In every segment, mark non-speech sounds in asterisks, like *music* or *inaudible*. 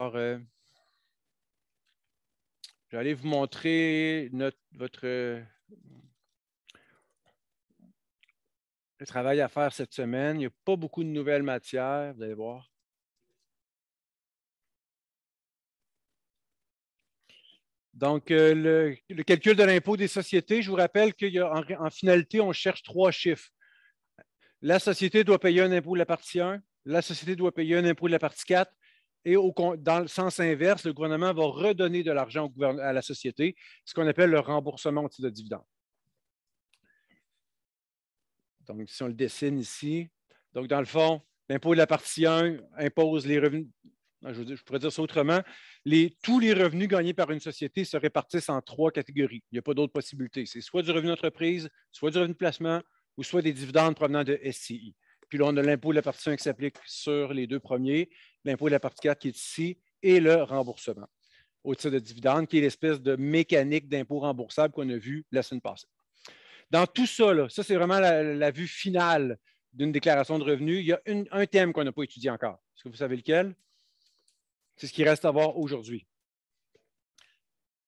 Alors euh, J'allais vous montrer notre, votre, travail à faire cette semaine. Il n'y a pas beaucoup de nouvelles matières, vous allez voir. Donc, euh, le, calcul de l'impôt des sociétés, je vous rappelle qu'en finalité, on cherche trois chiffres. La société doit payer un impôt de la partie 1, la société doit payer un impôt de la partie 4 et dans le sens inverse, le gouvernement va redonner de l'argent à la société, ce qu'on appelle le remboursement au titre de dividendes. Donc, si on le dessine ici, donc dans le fond, l'impôt de la partie 1 impose les revenus, je, pourrais dire ça autrement, tous les revenus gagnés par une société se répartissent en trois catégories. Il n'y a pas d'autre possibilité. C'est soit du revenu d'entreprise, soit du revenu de placement, ou soit des dividendes provenant de SCI. Puis là, on a l'impôt de la partie 1 qui s'applique sur les deux premiers l'impôt de la partie 4 qui est ici et le remboursement au titre de dividendes qui est l'espèce de mécanique d'impôt remboursable qu'on a vu la semaine passée. Dans tout ça, ça c'est vraiment la, vue finale d'une déclaration de revenus. Il y a un thème qu'on n'a pas étudié encore. Est-ce que vous savez lequel? C'est ce qu'il reste à voir aujourd'hui.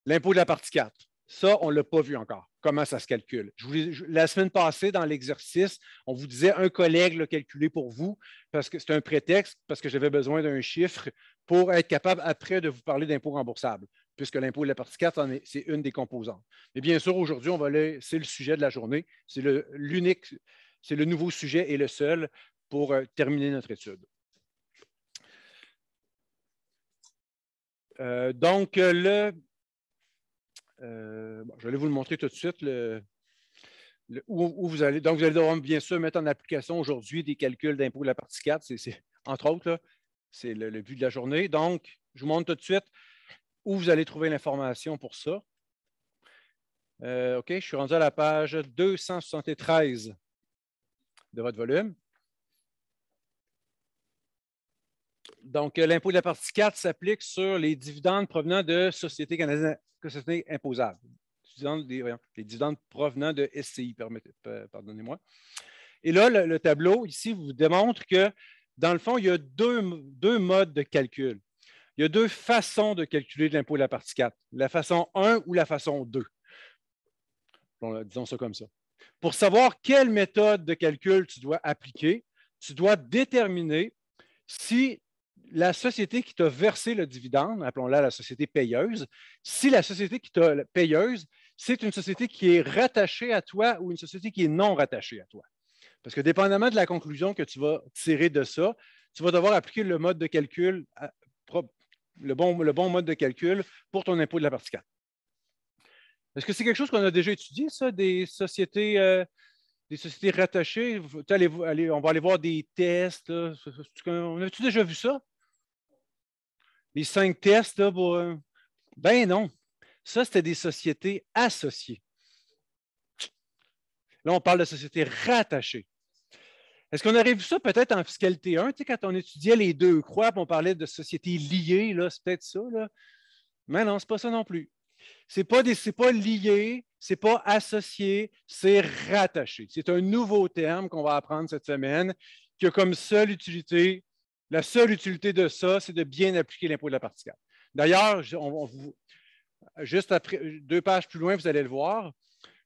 L'impôt de la partie 4. Ça, on ne l'a pas vu encore. Comment ça se calcule? Je la semaine passée, dans l'exercice, on vous disait un collègue l'a calculé pour vous parce que c'est un prétexte, parce que j'avais besoin d'un chiffre pour être capable après de vous parler d'impôt remboursable, puisque l'impôt de la partie 4, c'est une des composantes. Mais bien sûr, aujourd'hui, on va c'est le sujet de la journée. C'est l'unique, c'est le nouveau sujet et le seul pour euh, terminer notre étude. Euh, donc, le, euh, je vais vous le montrer tout de suite. où, vous allez. Donc, vous allez devoir bien sûr mettre en application aujourd'hui des calculs d'impôt de la partie 4. C'est, entre autres, c'est le, but de la journée. Donc, je vous montre tout de suite où vous allez trouver l'information pour ça. Euh, OK, je suis rendu à la page 273 de votre volume. Donc, euh, l'impôt de la partie 4 s'applique sur les dividendes provenant de sociétés canadiennes imposables. Les, les dividendes provenant de SCI, pardonnez-moi. Et là, le, tableau ici vous démontre que, dans le fond, il y a deux, modes de calcul. Il y a deux façons de calculer de l'impôt de la partie 4, la façon 1 ou la façon 2. disons ça comme ça. Pour savoir quelle méthode de calcul tu dois appliquer, tu dois déterminer si la société qui t'a versé le dividende, appelons-la la société payeuse, si la société qui t'a payeuse, c'est une société qui est rattachée à toi ou une société qui est non rattachée à toi. Parce que dépendamment de la conclusion que tu vas tirer de ça, tu vas devoir appliquer le mode de calcul, euh, le bon, le bon mode de calcul pour ton impôt de la partie 4. Est-ce que c'est quelque chose qu'on a déjà étudié, ça, des sociétés, euh, des sociétés rattachées? on va aller voir des tests. a-tu déjà vu ça? les cinq tests, là, euh, ben non. Ça, c'était des sociétés associées. Là, on parle de sociétés rattachées. Est-ce qu'on aurait vu ça peut-être en fiscalité 1, quand on étudiait les deux croix, on parlait de sociétés liées, là, c'est peut-être ça. Là. Mais non, ce n'est pas ça non plus. Ce n'est pas, pas lié, ce n'est pas associé, c'est rattaché. C'est un nouveau terme qu'on va apprendre cette semaine qui a comme seule utilité la seule utilité de ça, c'est de bien appliquer l'impôt de la particule. D'ailleurs, juste après, deux pages plus loin, vous allez le voir.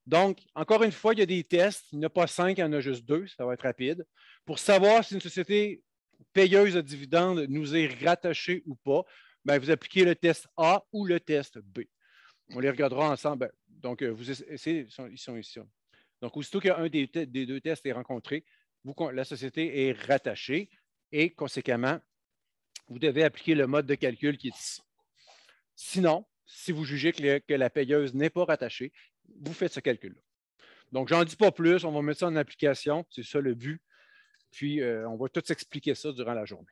Donc, encore une fois, il y a des tests. Il n'y en a pas cinq, il y en a juste deux. Ça va être rapide. Pour savoir si une société payeuse de dividendes nous est rattachée ou pas, ben, vous appliquez le test A ou le test B. On les regardera ensemble. Ben, donc, euh, vous essayez, ils sont ici. Donc, aussitôt qu'un des, des, deux tests est rencontré, la société est rattachée et conséquemment, vous devez appliquer le mode de calcul qui est ici. Sinon, si vous jugez que, la payeuse n'est pas rattachée, vous faites ce calcul-là. Donc, j'en dis pas plus, on va mettre ça en application, c'est ça le but. Puis, euh, on va tout expliquer ça durant la journée.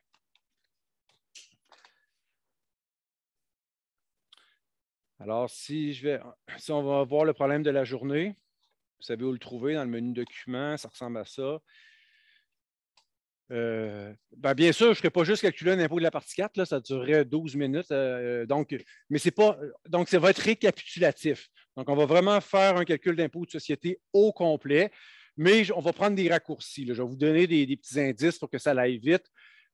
Alors, si, je vais, si on va voir le problème de la journée, vous savez où le trouver dans le menu documents, ça ressemble à ça. Euh, ben, bien sûr, je ne serais pas juste calculer un impôt de la partie 4, là, ça durerait 12 minutes. Euh, euh, donc, mais pas. Donc, ça va être récapitulatif. Donc, on va vraiment faire un calcul d'impôt de société au complet, mais on va prendre des raccourcis. Je vais vous donner des, petits indices pour que ça aille vite,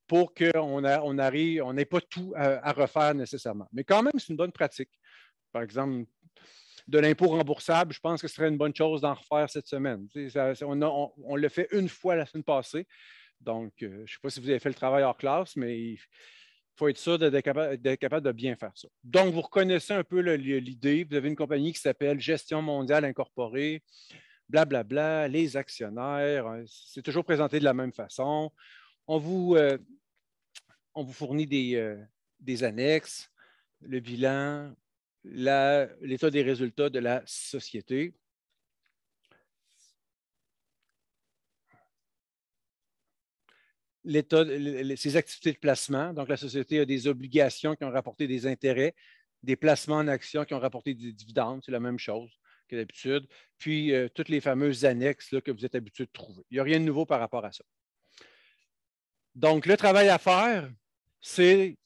pour qu'on on arrive, on n'ait pas tout à, refaire nécessairement. Mais quand même, c'est une bonne pratique. Par exemple, de l'impôt remboursable, je pense que ce serait une bonne chose d'en refaire cette semaine. on, on le fait une fois la semaine passée. Donc, euh, je ne sais pas si vous avez fait le travail hors classe, mais il faut être sûr d'être capable, de bien faire ça. Donc, vous reconnaissez un peu l'idée. Vous avez une compagnie qui s'appelle Gestion mondiale incorporée, blablabla, les actionnaires. Hein, c'est toujours présenté de la même façon. On vous, euh, fournit des, euh, des annexes, le bilan, l'état des résultats de la société. l'état, ses activités de placement. Donc, la société a des obligations qui ont rapporté des intérêts, des placements en actions qui ont rapporté des dividendes, c'est la même chose que d'habitude, puis euh, toutes les fameuses annexes que vous êtes habitué de trouver. Il n'y a rien de nouveau par rapport à ça. Donc, le travail à faire, c'est,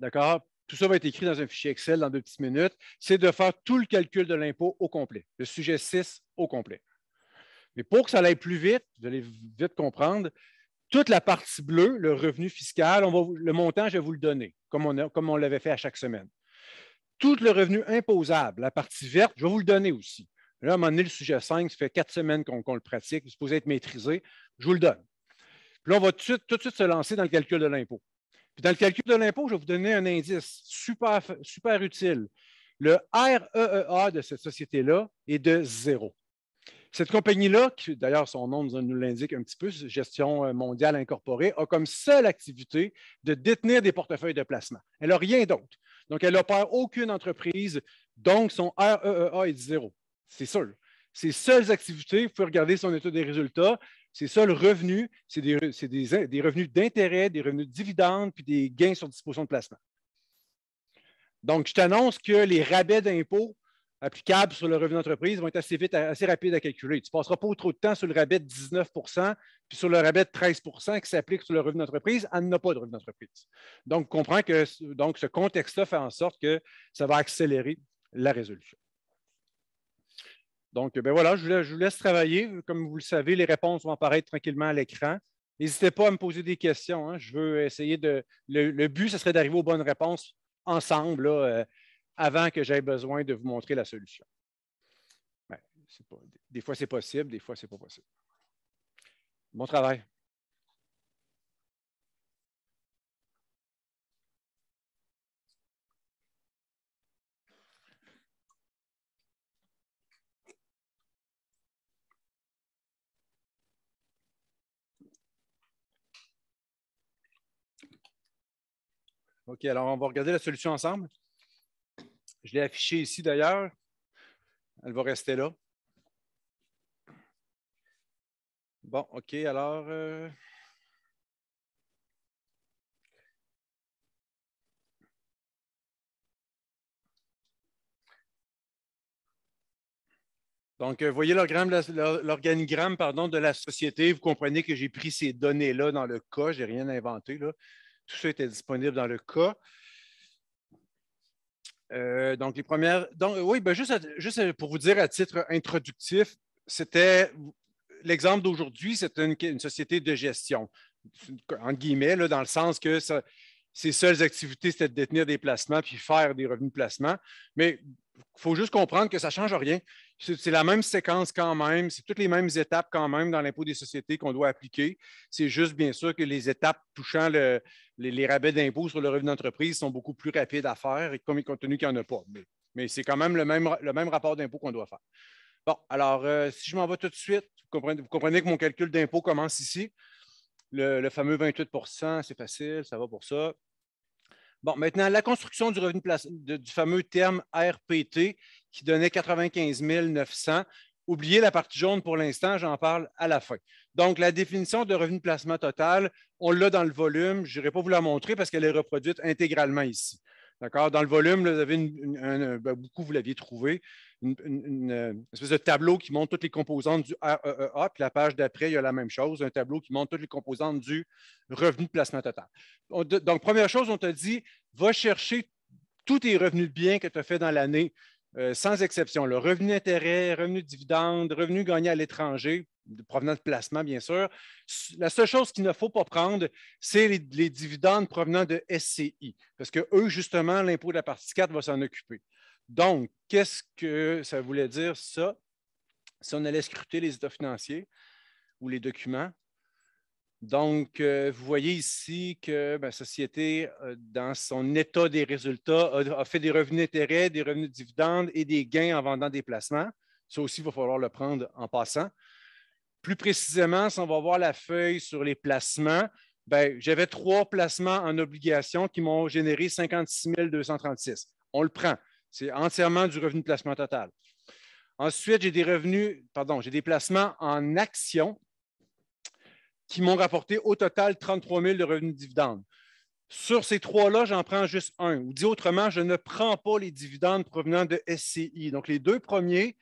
d'accord, tout ça va être écrit dans un fichier Excel dans deux petites minutes, c'est de faire tout le calcul de l'impôt au complet, le sujet 6 au complet. Mais pour que ça aille plus vite, vous allez vite comprendre, toute la partie bleue, le revenu fiscal, le montant, je vais vous le donner, comme on, l'avait fait à chaque semaine. Tout le revenu imposable, la partie verte, je vais vous le donner aussi. Là, à un moment donné, le sujet 5, ça fait quatre semaines qu'on le pratique, il est supposé être maîtrisé, je vous le donne. Puis là, on va tout de suite, se lancer dans le calcul de l'impôt. Puis dans le calcul de l'impôt, je vais vous donner un indice super, super utile. Le REEA de cette société-là est de zéro. Cette compagnie-là, qui d'ailleurs son nom nous, l'indique un petit peu, Gestion euh, mondiale incorporée, a comme seule activité de détenir des portefeuilles de placement. Elle n'a rien d'autre. Donc, elle n'opère aucune entreprise, donc son REEA est zéro. C'est sûr. Ses seules activités, vous pouvez regarder son état des résultats, ses seuls revenus, c'est des, revenus d'intérêt, des revenus de dividendes, puis des gains sur disposition de placement. Donc, je t'annonce que les rabais d'impôts applicables sur le revenu d'entreprise vont être assez vite, assez rapides à calculer. Tu ne passeras pas trop de temps sur le rabais de 19 puis sur le rabais de 13 qui s'applique sur le revenu d'entreprise, elle n'a pas de revenu d'entreprise. Donc, comprends que donc, ce contexte-là fait en sorte que ça va accélérer la résolution. Donc, ben voilà, je vous laisse travailler. Comme vous le savez, les réponses vont apparaître tranquillement à l'écran. N'hésitez pas à me poser des questions. Hein. Je veux essayer de. Le, but, ce serait d'arriver aux bonnes réponses ensemble. Là, euh, avant que j'aie besoin de vous montrer la solution. Ben, des fois, c'est possible, des fois, c'est pas possible. Bon travail. OK, alors on va regarder la solution ensemble. Je l'ai affichée ici d'ailleurs. Elle va rester là. Bon, OK, alors. Euh, Donc, vous euh, voyez l'organigramme pardon, de la société. Vous comprenez que j'ai pris ces données-là dans le cas. Je n'ai rien inventé. Tout ça était disponible dans le cas. Euh, donc, les premières. Donc, oui, ben juste, pour vous dire à titre introductif, c'était l'exemple d'aujourd'hui, c'est une, société de gestion, en guillemets, dans le sens que ses seules activités, c'était de détenir des placements puis faire des revenus de placement. Mais il faut juste comprendre que ça ne change rien. C'est la même séquence quand même, c'est toutes les mêmes étapes quand même dans l'impôt des sociétés qu'on doit appliquer. C'est juste, bien sûr, que les étapes touchant le, les, rabais d'impôt sur le revenu d'entreprise sont beaucoup plus rapides à faire, comme compte tenu qu'il n'y en a pas. Mais, c'est quand même le même, le même rapport d'impôt qu'on doit faire. Bon, alors, euh, si je m'en vais tout de suite, vous comprenez, que mon calcul d'impôt commence ici. Le, fameux 28 c'est facile, ça va pour ça. Bon, maintenant, la construction du revenu de, du fameux terme RPT qui donnait 95 900. Oubliez la partie jaune pour l'instant, j'en parle à la fin. Donc, la définition de revenu de placement total, on l'a dans le volume. Je n'irai pas vous la montrer parce qu'elle est reproduite intégralement ici. D'accord? Dans le volume, vous avez euh, ben, beaucoup, vous l'aviez trouvé, euh, une, espèce de tableau qui montre toutes les composantes du REEA, e, e, puis la page d'après, il y a la même chose, un tableau qui montre toutes les composantes du revenu de placement total. donc, première chose, on te dit, va chercher tous tes revenus de biens que tu as fait dans l'année euh, sans exception. Le revenu d'intérêt, revenu de dividende, revenu gagné à l'étranger, provenant de placement, bien sûr. La seule chose qu'il ne faut pas prendre, c'est les, les, dividendes provenant de SCI, parce que eux, justement, l'impôt de la partie 4 va s'en occuper. Donc, qu'est-ce que ça voulait dire, ça? Si on allait scruter les états financiers ou les documents, donc, euh, vous voyez ici que la société, euh, dans son état des résultats, a, fait des revenus d'intérêt, des revenus de dividendes et des gains en vendant des placements. Ça aussi, il va falloir le prendre en passant. Plus précisément, si on va voir la feuille sur les placements, ben, j'avais trois placements en obligation qui m'ont généré 56 236. On le prend. C'est entièrement du revenu de placement total. Ensuite, j'ai des revenus, pardon, j'ai des placements en actions qui m'ont rapporté au total 33 000 de revenus de dividendes. Sur ces trois-là, j'en prends juste un. Ou dit autrement, je ne prends pas les dividendes provenant de SCI. Donc, les deux premiers,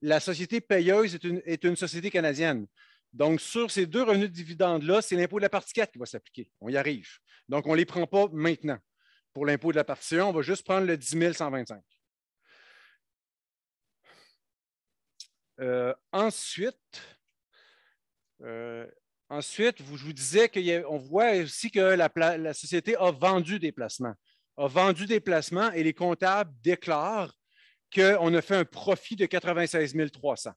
la société payeuse est une, société canadienne. Donc, sur ces deux revenus de dividendes-là, c'est l'impôt de la partie 4 qui va s'appliquer. On y arrive. Donc, on ne les prend pas maintenant. Pour l'impôt de la partie 1, on va juste prendre le 10 125. Euh, ensuite, euh, Ensuite, vous, je vous disais qu'on voit aussi que la, société a vendu des placements, a vendu des placements et les comptables déclarent qu'on a fait un profit de 96 300.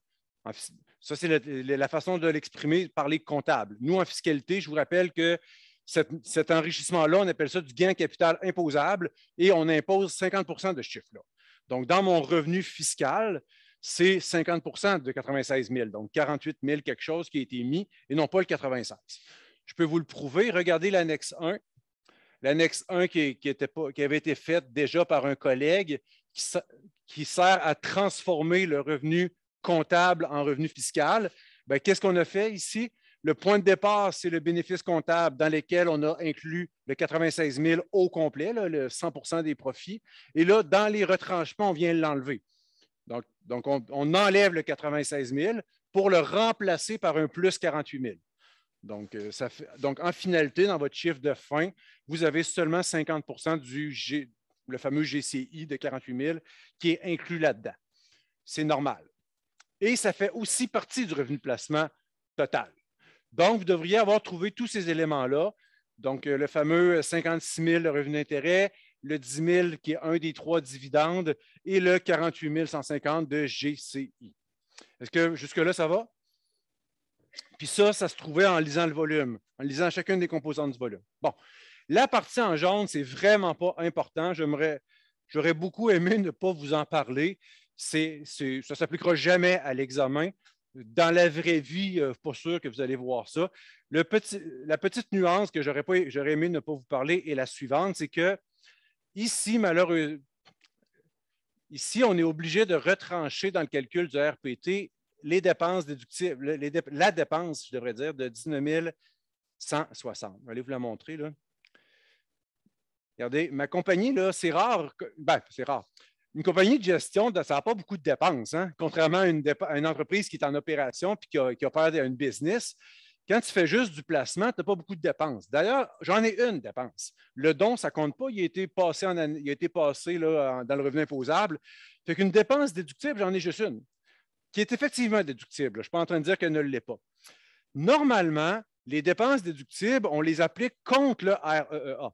Ça, c'est la, façon de l'exprimer par les comptables. Nous, en fiscalité, je vous rappelle que cet, cet enrichissement-là, on appelle ça du gain capital imposable et on impose 50 de ce chiffre-là. Donc, dans mon revenu fiscal, c'est 50 de 96 000, donc 48 000 quelque chose qui a été mis et non pas le 96. Je peux vous le prouver. Regardez l'annexe 1. L'annexe 1 qui, avait été faite déjà par un collègue qui, sert à transformer le revenu comptable en revenu fiscal. Ben, qu'est-ce qu'on a fait ici? Le point de départ, c'est le bénéfice comptable dans lequel on a inclus le 96 000 au complet, le 100 des profits. Et là, dans les retranchements, on vient l'enlever. Donc, on, enlève le 96 000 pour le remplacer par un plus 48 000. Euh, donc, en finalité, dans votre chiffre de fin, vous avez seulement 50 du le fameux GCI de 48 000 qui est inclus là-dedans. C'est normal. Et ça fait aussi partie du revenu de placement total. Donc, vous devriez avoir trouvé tous ces éléments-là. Donc, euh, le fameux 56 000 de revenu d'intérêt, le 10 000 qui est un des trois dividendes et le 48 150 de GCI. Est-ce que jusque-là, ça va? Puis ça, ça se trouvait en lisant le volume, en lisant chacune des composantes du volume. Bon, la partie en jaune, c'est vraiment pas important. j'aurais beaucoup aimé ne pas vous en parler. ça ne s'appliquera jamais à l'examen. Dans la vraie vie, suis euh, pas sûr que vous allez voir ça. la petite nuance que j'aurais aimé ne pas vous parler est la suivante, c'est que Ici, malheureusement, ici, on est obligé de retrancher dans le calcul du RPT les dépenses la dépense, je devrais dire, de 19 160. Je vous la montrer. Regardez, ma compagnie, là, c'est rare. Ben, c'est rare. Une compagnie de gestion, ça n'a pas beaucoup de dépenses, hein, contrairement à une, entreprise qui est en opération et qui, qui opère une business. Quand tu fais juste du placement, tu n'as pas beaucoup de dépenses. D'ailleurs, j'en ai une dépense. Le don, ça ne compte pas. Il a été passé, dans le revenu imposable. Fait qu'une dépense déductible, j'en ai juste une, qui est effectivement déductible. Je ne suis pas en train de dire qu'elle ne l'est pas. Normalement, les dépenses déductibles, on les applique contre le REEA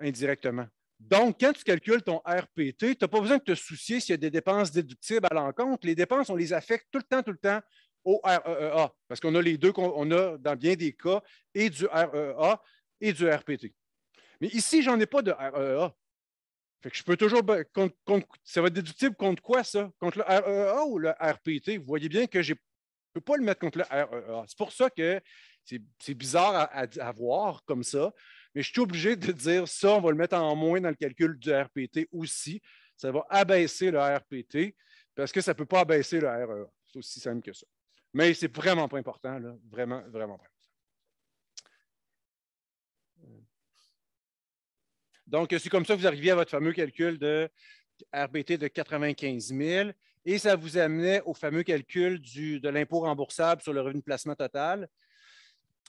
indirectement. Donc, quand tu calcules ton RPT, tu n'as pas besoin de te soucier s'il y a des dépenses déductibles à l'encontre. Les dépenses, on les affecte tout le temps, tout le temps REEA, parce qu'on a les deux qu'on a dans bien des cas, et du REA e et du RPT. Mais ici, je n'en ai pas de REA. E fait je peux toujours. ça va être déductible contre quoi, ça? Contre le REA e ou le RPT? Vous voyez bien que je ne peux pas le mettre contre le REA. C'est pour ça que c'est bizarre à, voir comme ça, mais je suis obligé de dire ça, on va le mettre en moins dans le calcul du RPT aussi. Ça va abaisser le RPT parce que ça ne peut pas abaisser le REA. C'est aussi simple que ça. Mais c'est vraiment pas important, là. Vraiment, vraiment pas important. Donc, c'est comme ça que vous arriviez à votre fameux calcul de RBT de 95 000 et ça vous amenait au fameux calcul du, de l'impôt remboursable sur le revenu de placement total.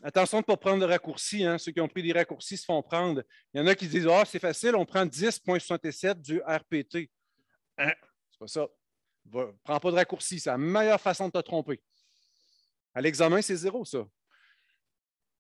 Attention de ne pas prendre de raccourcis. Hein. Ceux qui ont pris des raccourcis se font prendre. Il y en a qui disent ah, c'est facile, on prend 10,67 du RPT. Hein? C'est pas ça. prends pas de raccourcis. C'est la meilleure façon de te tromper. À l'examen, c'est zéro, ça.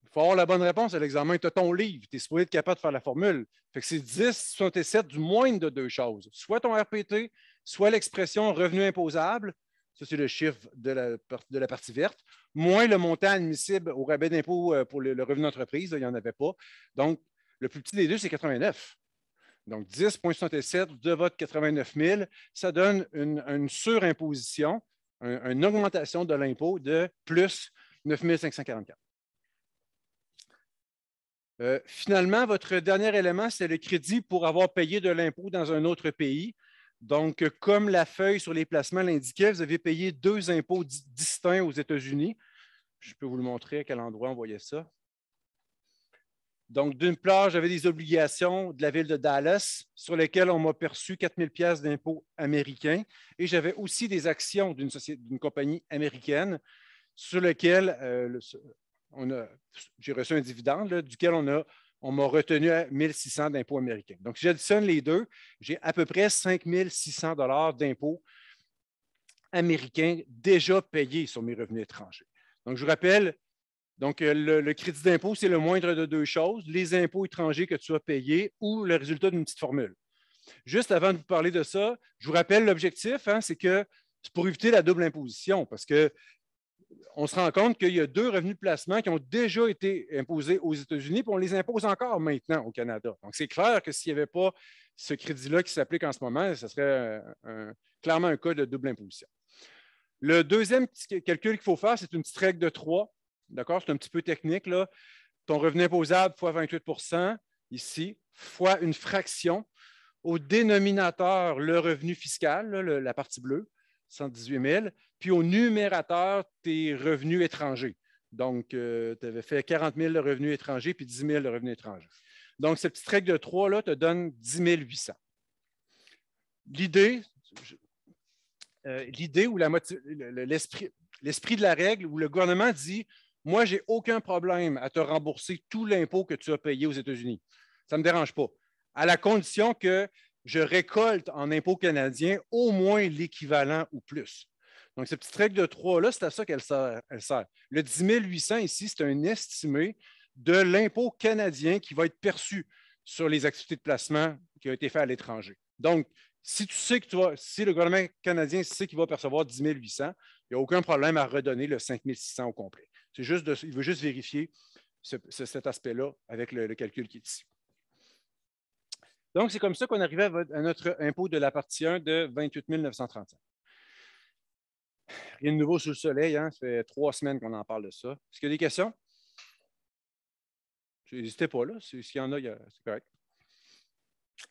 Il faut avoir la bonne réponse à l'examen. Tu as ton livre, tu es supposé être capable de faire la formule. Fait que c'est 10,67 du moins de deux choses. Soit ton RPT, soit l'expression revenu imposable, ça c'est le chiffre de la, partie verte, moins le montant admissible au rabais d'impôt euh, pour le, revenu d'entreprise, il n'y en avait pas. Donc, le plus petit des deux, c'est 89. Donc, 10,67 de votre 89 000, ça donne une surimposition une augmentation de l'impôt de plus 9 544. Euh, finalement, votre dernier élément, c'est le crédit pour avoir payé de l'impôt dans un autre pays. Donc, comme la feuille sur les placements l'indiquait, vous avez payé deux impôts distincts aux États-Unis. Je peux vous le montrer à quel endroit on voyait ça. Donc, d'une part, j'avais des obligations de la ville de Dallas sur lesquelles on m'a perçu 4000 pièces d'impôts américains et j'avais aussi des actions d'une compagnie américaine sur lesquelles euh, j'ai reçu un dividende duquel on on m'a retenu à 600 d'impôts américains. Donc, si j'additionne les deux, j'ai à peu près 5600 dollars d'impôts américains déjà payés sur mes revenus étrangers. Donc, je vous rappelle, donc, euh, le, crédit d'impôt, c'est le moindre de deux choses, les impôts étrangers que tu as payés ou le résultat d'une petite formule. Juste avant de vous parler de ça, je vous rappelle l'objectif, hein, c'est que c'est pour éviter la double imposition, parce que se rend compte qu'il y a deux revenus de placement qui ont déjà été imposés aux États-Unis, puis on les impose encore maintenant au Canada. Donc, c'est clair que s'il n'y avait pas ce crédit-là qui s'applique en ce moment, ce serait clairement un cas de double imposition. Le deuxième calcul qu'il faut faire, c'est une petite règle de trois. D'accord? C'est un petit peu technique. Là. Ton revenu imposable fois 28 ici, fois une fraction. Au dénominateur, le revenu fiscal, la partie bleue, 118 000. Puis au numérateur, tes revenus étrangers. Donc, euh, tu avais fait 40 000 de revenus étrangers puis 10 000 de revenus étrangers. Donc, cette petite règle de 3-là te donne 10 800. L'idée, euh, l'idée ou l'esprit de la règle où le gouvernement dit moi, j'ai aucun problème à te rembourser tout l'impôt que tu as payé aux États-Unis. Ça ne me dérange pas. À la condition que je récolte en impôt canadien au moins l'équivalent ou plus. Donc, cette petite règle de trois là c'est à ça qu'elle sert, sert, Le 10 800 ici, c'est un estimé de l'impôt canadien qui va être perçu sur les activités de placement qui ont été faites à l'étranger. Donc, si tu sais que tu vas, si le gouvernement canadien sait qu'il va percevoir 10 800, il n'y a aucun problème à redonner le 5 600 au complet il veut juste vérifier cet aspect-là avec le, calcul qui est ici. Donc, c'est comme ça qu'on arrivait à notre impôt de la partie 1 de 28 935. Rien de nouveau sous le soleil, hein? ça fait trois semaines qu'on en parle de ça. Est-ce qu'il y a des questions? N'hésitez pas là, s'il y en a, a c'est correct.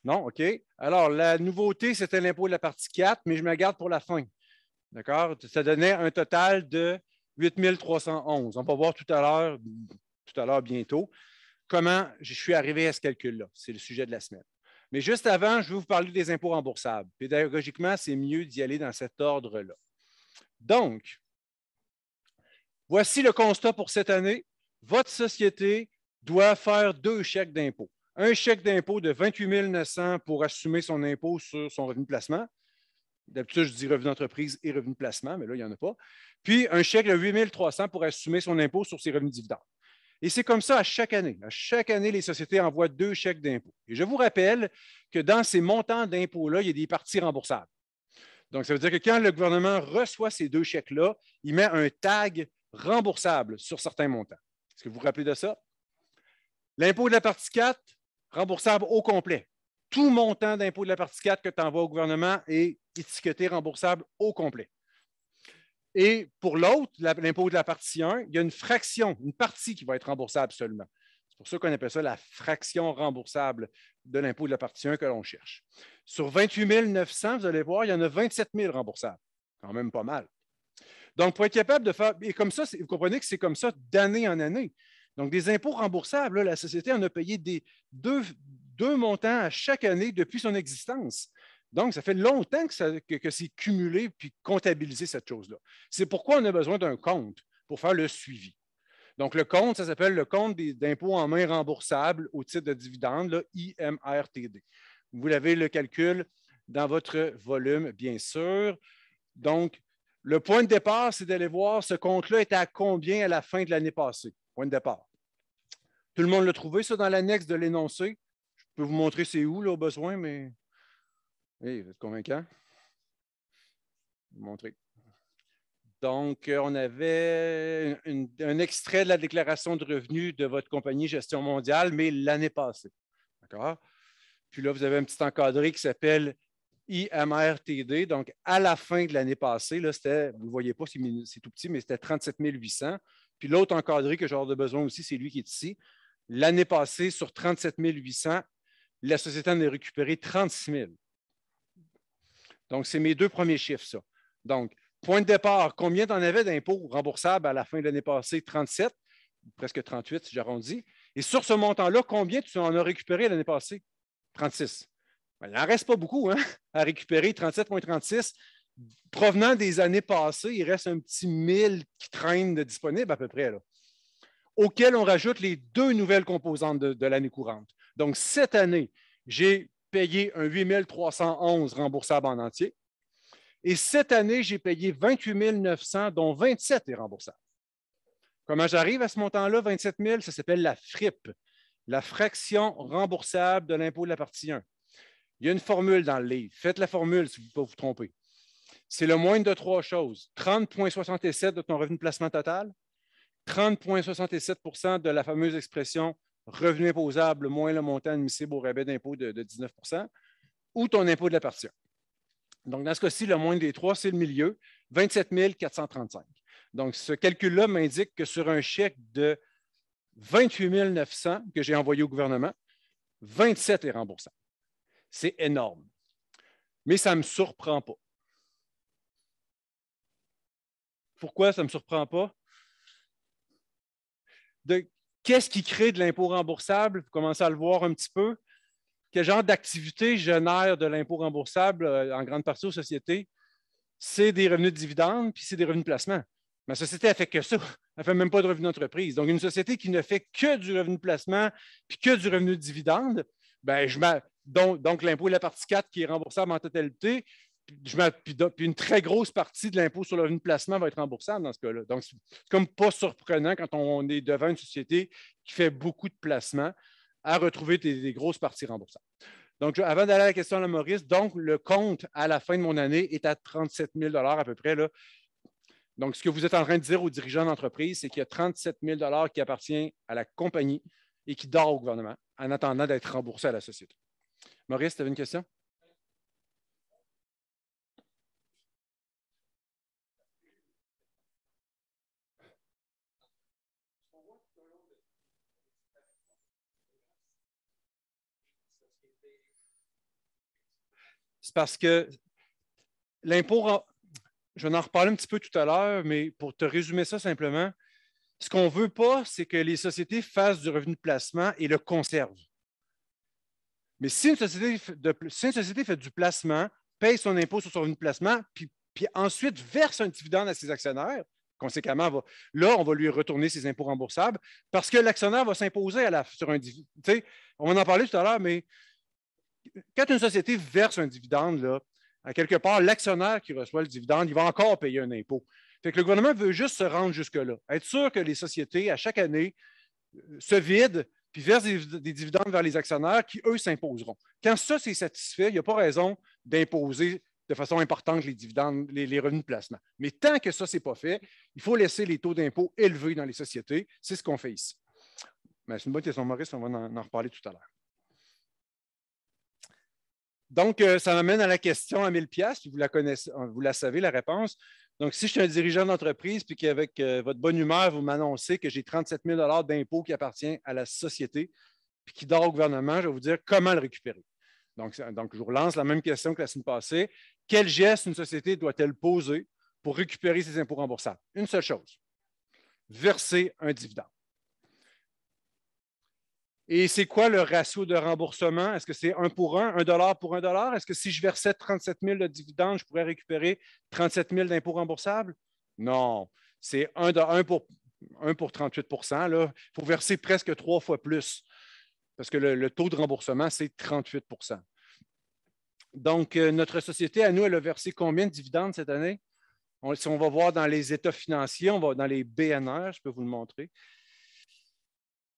Non, OK. Alors, la nouveauté, c'était l'impôt de la partie 4, mais je me garde pour la fin. D'accord? Ça donnait un total de 311. On va voir tout à l'heure, tout à l'heure bientôt, comment je suis arrivé à ce calcul-là. C'est le sujet de la semaine. Mais juste avant, je vais vous parler des impôts remboursables. Pédagogiquement, c'est mieux d'y aller dans cet ordre-là. Donc, voici le constat pour cette année. Votre société doit faire deux chèques d'impôts. Un chèque d'impôt de 28 900 pour assumer son impôt sur son revenu de placement D'habitude, je dis revenu d'entreprise et revenu de placement, mais là, il n'y en a pas. Puis, un chèque de 8 300 pour assumer son impôt sur ses revenus dividendes. Et c'est comme ça à chaque année. À chaque année, les sociétés envoient deux chèques d'impôt. Et je vous rappelle que dans ces montants d'impôts-là, il y a des parties remboursables. Donc, ça veut dire que quand le gouvernement reçoit ces deux chèques-là, il met un tag remboursable sur certains montants. Est-ce que vous vous rappelez de ça? L'impôt de la partie 4, remboursable au complet tout montant d'impôt de la partie 4 que tu envoies au gouvernement est étiqueté remboursable au complet. Et pour l'autre, l'impôt de la partie 1, il y a une fraction, une partie qui va être remboursable seulement. C'est pour ça qu'on appelle ça la fraction remboursable de l'impôt de la partie 1 que l'on cherche. Sur 28 900, vous allez voir, il y en a 27 000 remboursables. Quand même pas mal. Donc, pour être capable de faire. Et comme ça, vous comprenez que c'est comme ça d'année en année. Donc, des impôts remboursables, la société en a payé des deux, deux montants à chaque année depuis son existence. Donc, ça fait longtemps que, que, c'est cumulé puis comptabilisé cette chose-là. C'est pourquoi on a besoin d'un compte pour faire le suivi. Donc, le compte, ça s'appelle le compte d'impôts en main remboursable au titre de dividende, là, IMRTD. Vous l'avez le calcul dans votre volume, bien sûr. Donc, le point de départ, c'est d'aller voir ce compte-là est à combien à la fin de l'année passée. Point de départ. Tout le monde l'a trouvé, ça, dans l'annexe de l'énoncé. Je peux vous montrer c'est où, là, au besoin, mais. vous êtes convaincant? Je montrer. Donc, euh, on avait un extrait de la déclaration de revenus de votre compagnie Gestion mondiale, mais l'année passée. D'accord? Puis là, vous avez un petit encadré qui s'appelle IMRTD. Donc, à la fin de l'année passée, là, c'était, vous ne voyez pas, c'est tout petit, mais c'était 37 800. Puis l'autre encadré que j'aurai besoin aussi, c'est lui qui est ici. L'année passée, sur 37 800, la société en a récupéré 36 000. Donc, c'est mes deux premiers chiffres, ça. Donc, point de départ, combien tu en avais d'impôts remboursables à la fin de l'année passée? 37, presque 38 si j'arrondis. Et sur ce montant-là, combien tu en as récupéré l'année passée? 36. Ben, il n'en reste pas beaucoup hein, à récupérer, 37 moins 36. Provenant des années passées, il reste un petit 1000 qui traîne de disponible à peu près, là, auquel on rajoute les deux nouvelles composantes de l'année courante. Donc, cette année, j'ai payé un 8 311 remboursable en entier. Et cette année, j'ai payé 28 900, dont 27 est remboursable. Comment j'arrive à ce montant-là, 27 000? Ça s'appelle la FRIP, la fraction remboursable de l'impôt de la partie 1. Il y a une formule dans le livre. Faites la formule si vous ne pouvez pas vous tromper. C'est le moindre de trois choses. 30,67 de ton revenu de placement total, 30,67 de la fameuse expression revenu imposable moins le montant admissible au rabais d'impôt de, 19 ou ton impôt de la partie. Donc, dans ce cas-ci, le moins des trois, c'est le milieu, 27 435. Donc, ce calcul-là m'indique que sur un chèque de 28 900 que j'ai envoyé au gouvernement, 27 est remboursable. C'est énorme. Mais ça ne me surprend pas. Pourquoi ça ne me surprend pas? Qu'est-ce qui crée de l'impôt remboursable? Vous commencez à le voir un petit peu. Quel genre d'activité génère de l'impôt remboursable euh, en grande partie aux sociétés? C'est des revenus de dividendes, puis c'est des revenus de placement. Ma société, ne fait que ça. Elle ne fait même pas de revenus d'entreprise. Donc, une société qui ne fait que du revenu de placement, puis que du revenu de dividende, ben, donc l'impôt est la partie 4 qui est remboursable en totalité puis une très grosse partie de l'impôt sur le revenu de placement va être remboursable dans ce cas-là. Donc, c'est comme pas surprenant quand on est devant une société qui fait beaucoup de placements à retrouver des, grosses parties remboursables. Donc, avant d'aller à la question de Maurice, donc le compte à la fin de mon année est à 37 000 à peu près. Donc, ce que vous êtes en train de dire aux dirigeants d'entreprise, c'est qu'il y a 37 000 qui appartient à la compagnie et qui dort au gouvernement en attendant d'être remboursé à la société. Maurice, tu avais une question? c'est parce que l'impôt, je vais en reparler un petit peu tout à l'heure, mais pour te résumer ça simplement, ce qu'on ne veut pas, c'est que les sociétés fassent du revenu de placement et le conservent. Mais si une société, si société fait du placement, paye son impôt sur son revenu de placement, puis, puis ensuite verse un dividende à ses actionnaires, conséquemment, là, on va lui retourner ses impôts remboursables parce que l'actionnaire va s'imposer à la, sur un dividende. On va en parler tout à l'heure, mais quand une société verse un dividende, là, à quelque part, l'actionnaire qui reçoit le dividende, il va encore payer un impôt. Fait que le gouvernement veut juste se rendre jusque-là, être sûr que les sociétés, à chaque année, euh, se vident puis versent des, dividendes vers les actionnaires qui, eux, s'imposeront. Quand ça, c'est satisfait, il n'y a pas raison d'imposer de façon importante les dividendes, les, revenus de placement. Mais tant que ça, ce n'est pas fait, il faut laisser les taux d'impôt élevés dans les sociétés. C'est ce qu'on fait ici. Ben, c'est une bonne question, Maurice, on va en reparler tout à l'heure. Donc, euh, ça m'amène à la question à 1000 pièces, puis vous la connaissez, euh, vous la savez, la réponse. Donc, si je suis un dirigeant d'entreprise, puis qu'avec euh, votre bonne humeur, vous m'annoncez que j'ai 37 000 d'impôts qui appartient à la société, puis qui dort au gouvernement, je vais vous dire comment le récupérer. Donc, donc je vous relance la même question que la semaine passée. Quel geste une société doit-elle poser pour récupérer ses impôts remboursables? Une seule chose, verser un dividende. Et c'est quoi le ratio de remboursement? Est-ce que c'est un pour un, un dollar pour un dollar? Est-ce que si je versais 37 000 de dividendes, je pourrais récupérer 37 000 d'impôts remboursables? Non, c'est un, pour, 38 pour 38 Il faut verser presque trois fois plus parce que le, taux de remboursement, c'est 38 Donc, euh, notre société, à nous, elle a versé combien de dividendes cette année? On, on va voir dans les états financiers, on va dans les BNR, je peux vous le montrer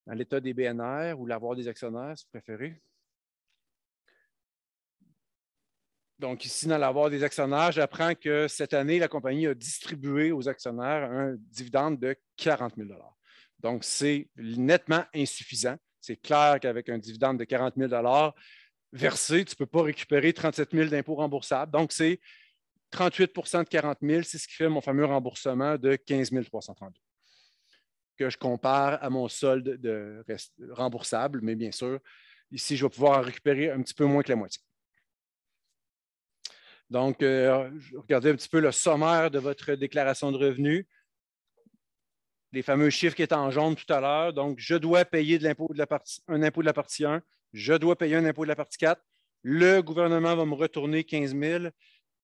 dans l'état des BNR ou l'avoir des actionnaires, si vous préférez. Donc, ici, dans l'avoir des actionnaires, j'apprends que cette année, la compagnie a distribué aux actionnaires un dividende de 40 000 Donc, c'est nettement insuffisant. C'est clair qu'avec un dividende de 40 000 versé, tu ne peux pas récupérer 37 000 d'impôts remboursables. Donc, c'est 38 de 40 000, c'est ce qui fait mon fameux remboursement de 15 332 que je compare à mon solde remboursable, mais bien sûr, ici, je vais pouvoir en récupérer un petit peu moins que la moitié. Donc, euh, regardez un petit peu le sommaire de votre déclaration de revenus. Les fameux chiffres qui étaient en jaune tout à l'heure. Donc, je dois payer de l'impôt un impôt de la partie 1, je dois payer un impôt de la partie 4. Le gouvernement va me retourner 15 000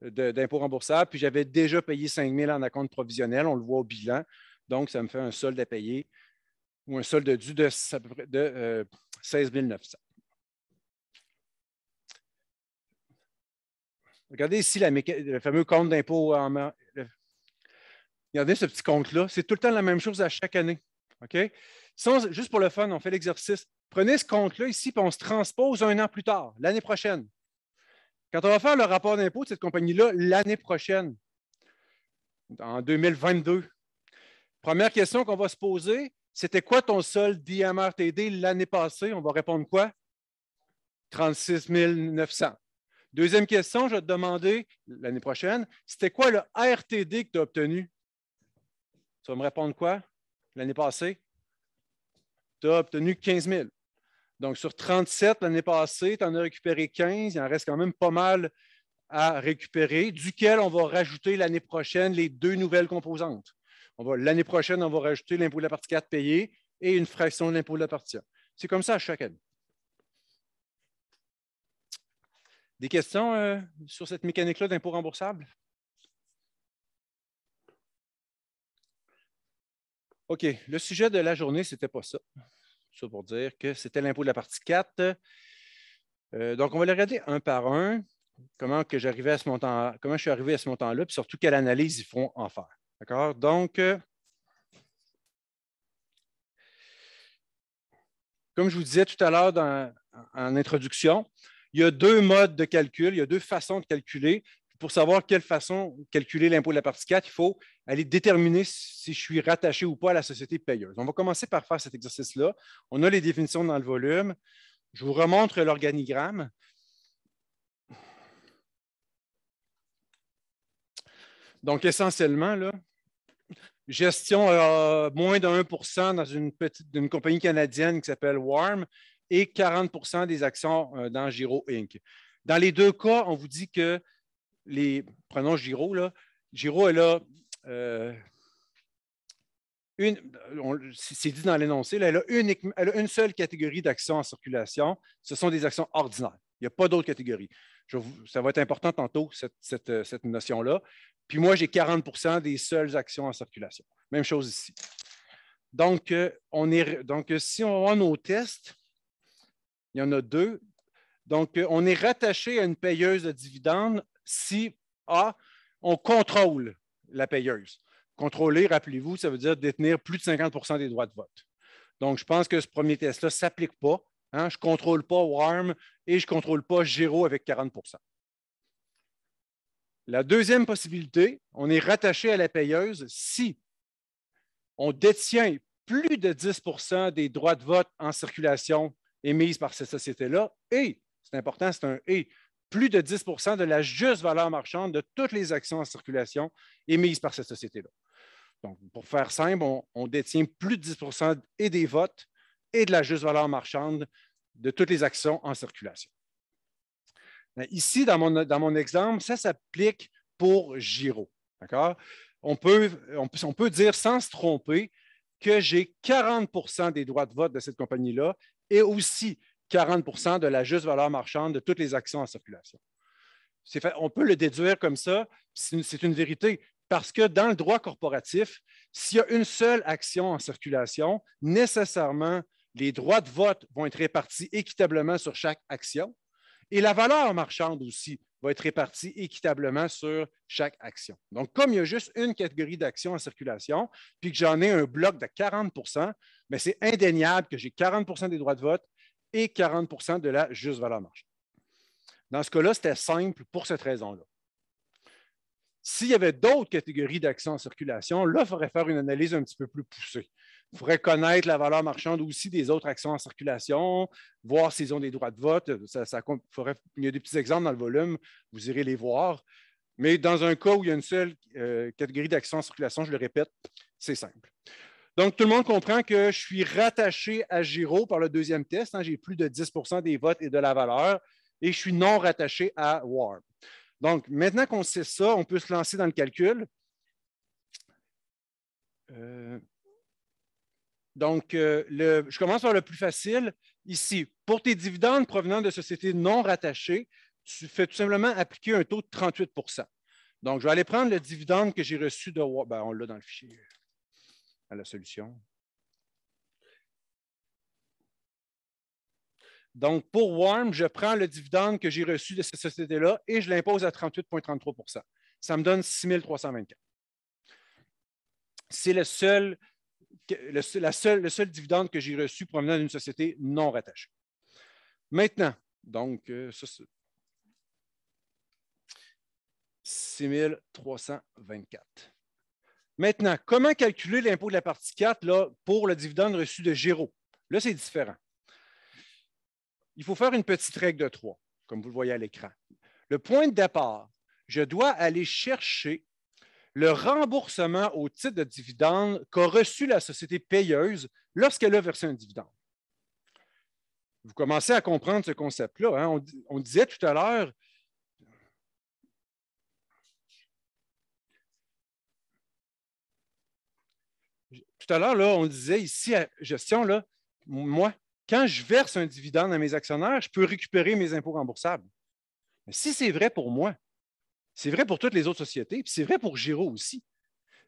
euh, d'impôt remboursable. puis j'avais déjà payé 5 000 en acompte provisionnel, on le voit au bilan. Donc, ça me fait un solde à payer ou un solde dû de, 16 900. Euh, Regardez ici le fameux compte d'impôt. Regardez ce petit compte-là. C'est tout le temps la même chose à chaque année. OK? juste pour le fun, on fait l'exercice. Prenez ce compte-là ici, puis on se transpose un an plus tard, l'année prochaine. Quand on va faire le rapport d'impôt de cette compagnie-là l'année prochaine, en 2022, Première question qu'on va se poser, c'était quoi ton solde d'IMRTD l'année passée? On va répondre quoi? 36 900. Deuxième question, je vais te demander l'année prochaine, c'était quoi le RTD que tu as obtenu? Tu vas me répondre quoi l'année passée? Tu as obtenu 15 000. Donc, sur 37 l'année passée, tu en as récupéré 15. Il en reste quand même pas mal à récupérer, duquel on va rajouter l'année prochaine les deux nouvelles composantes. L'année prochaine, on va rajouter l'impôt de la partie 4 payé et une fraction de l'impôt de la partie 1. C'est comme ça à chaque année. Des questions euh, sur cette mécanique-là d'impôt remboursable? OK. Le sujet de la journée, ce n'était pas ça. Ça pour dire que c'était l'impôt de la partie 4. Euh, donc, on va les regarder un par un. Comment que à ce montant, comment je suis arrivé à ce montant-là, puis surtout quelle analyse ils font en faire. D'accord? Donc, euh, comme je vous disais tout à l'heure en introduction, il y a deux modes de calcul, il y a deux façons de calculer. Pour savoir quelle façon calculer l'impôt de la partie 4, il faut aller déterminer si je suis rattaché ou pas à la société payeuse. On va commencer par faire cet exercice-là. On a les définitions dans le volume. Je vous remontre l'organigramme. Donc, essentiellement, là, gestion à moins de 1 dans une, compagnie canadienne qui s'appelle Warm et 40 des actions euh, dans Giro Inc. Dans les deux cas, on vous dit que les. Prenons Giro, là. Giro, elle euh, a. c'est dit dans l'énoncé, elle a une seule catégorie d'actions en circulation. Ce sont des actions ordinaires. Il n'y a pas d'autres catégories ça va être important tantôt, cette, euh, notion-là. Puis moi, j'ai 40 des seules actions en circulation. Même chose ici. Donc, euh, on est, donc euh, si on voit nos tests, il y en a deux. Donc, on est rattaché à une payeuse de dividendes si A, on contrôle la payeuse. Contrôler, rappelez-vous, ça veut dire détenir plus de 50 des droits de vote. Donc, je pense que ce premier test-là ne s'applique pas Hein, je ne contrôle pas Warm et je ne contrôle pas Giro avec 40 La deuxième possibilité, on est rattaché à la payeuse si on détient plus de 10 des droits de vote en circulation émises par cette société-là et, c'est important, c'est un et, plus de 10 de la juste valeur marchande de toutes les actions en circulation émises par cette société-là. Donc, pour faire simple, on détient plus de 10 et des votes et de la juste valeur marchande de toutes les actions en circulation. Ici, dans mon, exemple, ça s'applique pour Giro. On peut, dire sans se tromper que j'ai 40 des droits de vote de cette compagnie-là et aussi 40 de la juste valeur marchande de toutes les actions en circulation. on peut le déduire comme ça, c'est une vérité, parce que dans le droit corporatif, s'il y a une seule action en circulation, nécessairement, les droits de vote vont être répartis équitablement sur chaque action et la valeur marchande aussi va être répartie équitablement sur chaque action. Donc, comme il y a juste une catégorie d'actions en circulation, puis que j'en ai un bloc de 40 mais c'est indéniable que j'ai 40 des droits de vote et 40 de la juste valeur marchande. Dans ce cas-là, c'était simple pour cette raison-là. S'il y avait d'autres catégories d'actions en circulation, là, il faudrait faire une analyse un petit peu plus poussée. Il faudrait connaître la valeur marchande aussi des autres actions en circulation, voir s'ils ont des droits de vote. Ça, il y a des petits exemples dans le volume, vous irez les voir. Mais dans un cas où il y a une seule euh, catégorie d'actions en circulation, je le répète, c'est simple. Donc, tout le monde comprend que je suis rattaché à Giro par le deuxième test. Hein. J'ai plus de 10 des votes et de la valeur et je suis non rattaché à War. Donc, maintenant qu'on sait ça, on peut se lancer dans le calcul. Euh, donc, euh, je commence par le plus facile ici. Pour tes dividendes provenant de sociétés non rattachées, tu fais tout simplement appliquer un taux de 38 Donc, je vais aller prendre le dividende que j'ai reçu de ben, on l'a dans le fichier, à la solution. Donc, pour Warm, je prends le dividende que j'ai reçu de cette société-là et je l'impose à 38,33 Ça me donne 6 324. C'est le seul le, le seul dividende que j'ai reçu provenant d'une société non rattachée. Maintenant, donc, euh, ça c'est 6324. Maintenant, comment calculer l'impôt de la partie 4 là, pour le dividende reçu de Géraud? Là, c'est différent. Il faut faire une petite règle de 3, comme vous le voyez à l'écran. Le point de départ, je dois aller chercher le remboursement au titre de dividende qu'a reçu la société payeuse lorsqu'elle a versé un dividende. Vous commencez à comprendre ce concept-là. Hein. On, disait tout à l'heure, tout à l'heure, on disait ici à gestion, là, moi, quand je verse un dividende à mes actionnaires, je peux récupérer mes impôts remboursables. Mais si c'est vrai pour moi, c'est vrai pour toutes les autres sociétés, puis c'est vrai pour Giro aussi.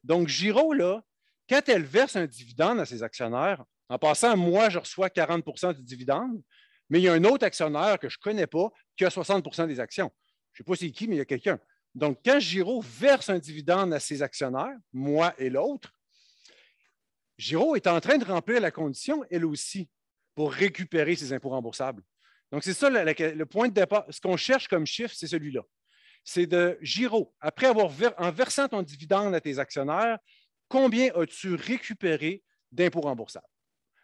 Donc, Giro, là, quand elle verse un dividende à ses actionnaires, en passant, moi, je reçois 40 du dividende, mais il y a un autre actionnaire que je ne connais pas qui a 60 des actions. Je ne sais pas c'est qui, mais il y a quelqu'un. Donc, quand Giro verse un dividende à ses actionnaires, moi et l'autre, Giro est en train de remplir la condition, elle aussi, pour récupérer ses impôts remboursables. Donc, c'est ça le point de départ. Ce qu'on cherche comme chiffre, c'est celui-là c'est de Giro. Après avoir en versant ton dividende à tes actionnaires, combien as-tu récupéré d'impôts remboursables?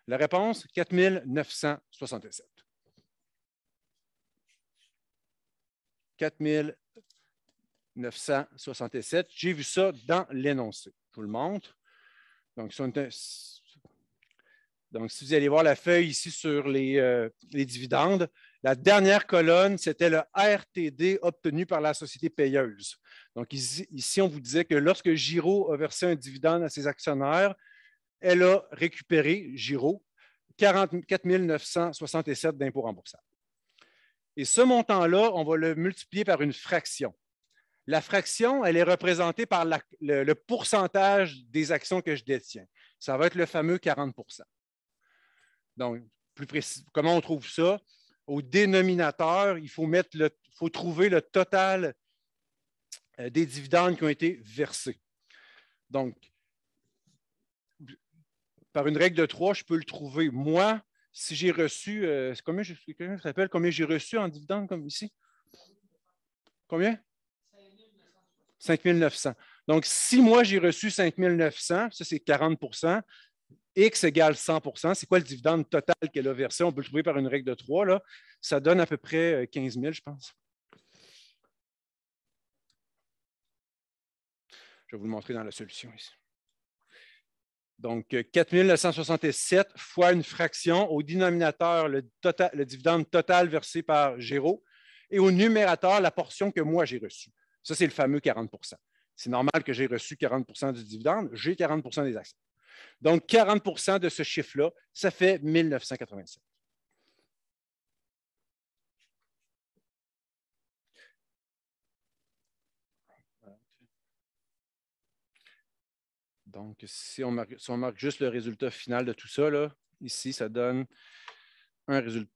La réponse, 4 967. 4 967. J'ai vu ça dans l'énoncé. Je vous le montre. Donc, si, vous allez voir la feuille ici sur les euh, dividendes, la dernière colonne, c'était le RTD obtenu par la société payeuse. Donc ici, on vous disait que lorsque Giro a versé un dividende à ses actionnaires, elle a récupéré, Giro, 44 967 d'impôts remboursables. Et ce montant-là, on va le multiplier par une fraction. La fraction, elle est représentée par le, pourcentage des actions que je détiens. Ça va être le fameux 40 Donc, plus précis, comment on trouve ça? au dénominateur, il faut, mettre le, faut trouver le total euh, des dividendes qui ont été versés. Donc, par une règle de trois, je peux le trouver. Moi, si j'ai reçu, euh, combien, je, rappelle combien j'ai reçu en dividendes comme ici? Combien? 5 900. Donc, si moi j'ai reçu 5 900, ça c'est 40 X égale 100 c'est quoi le dividende total qu'elle a versé? On peut le trouver par une règle de 3. Là. Ça donne à peu près 15 euh, 000, je pense. Je vais vous le montrer dans la solution ici. Donc, 4 euh, 967 fois une fraction au dénominateur, le, le dividende total versé par Géraud, et au numérateur, la portion que moi j'ai reçue. Ça, c'est le fameux 40 C'est normal que j'ai reçu 40 du dividende, j'ai 40 des actions. Donc, 40 de ce chiffre-là, ça fait 1987. Donc, si on, marque, juste le résultat final de tout ça, ici, ça donne un résultat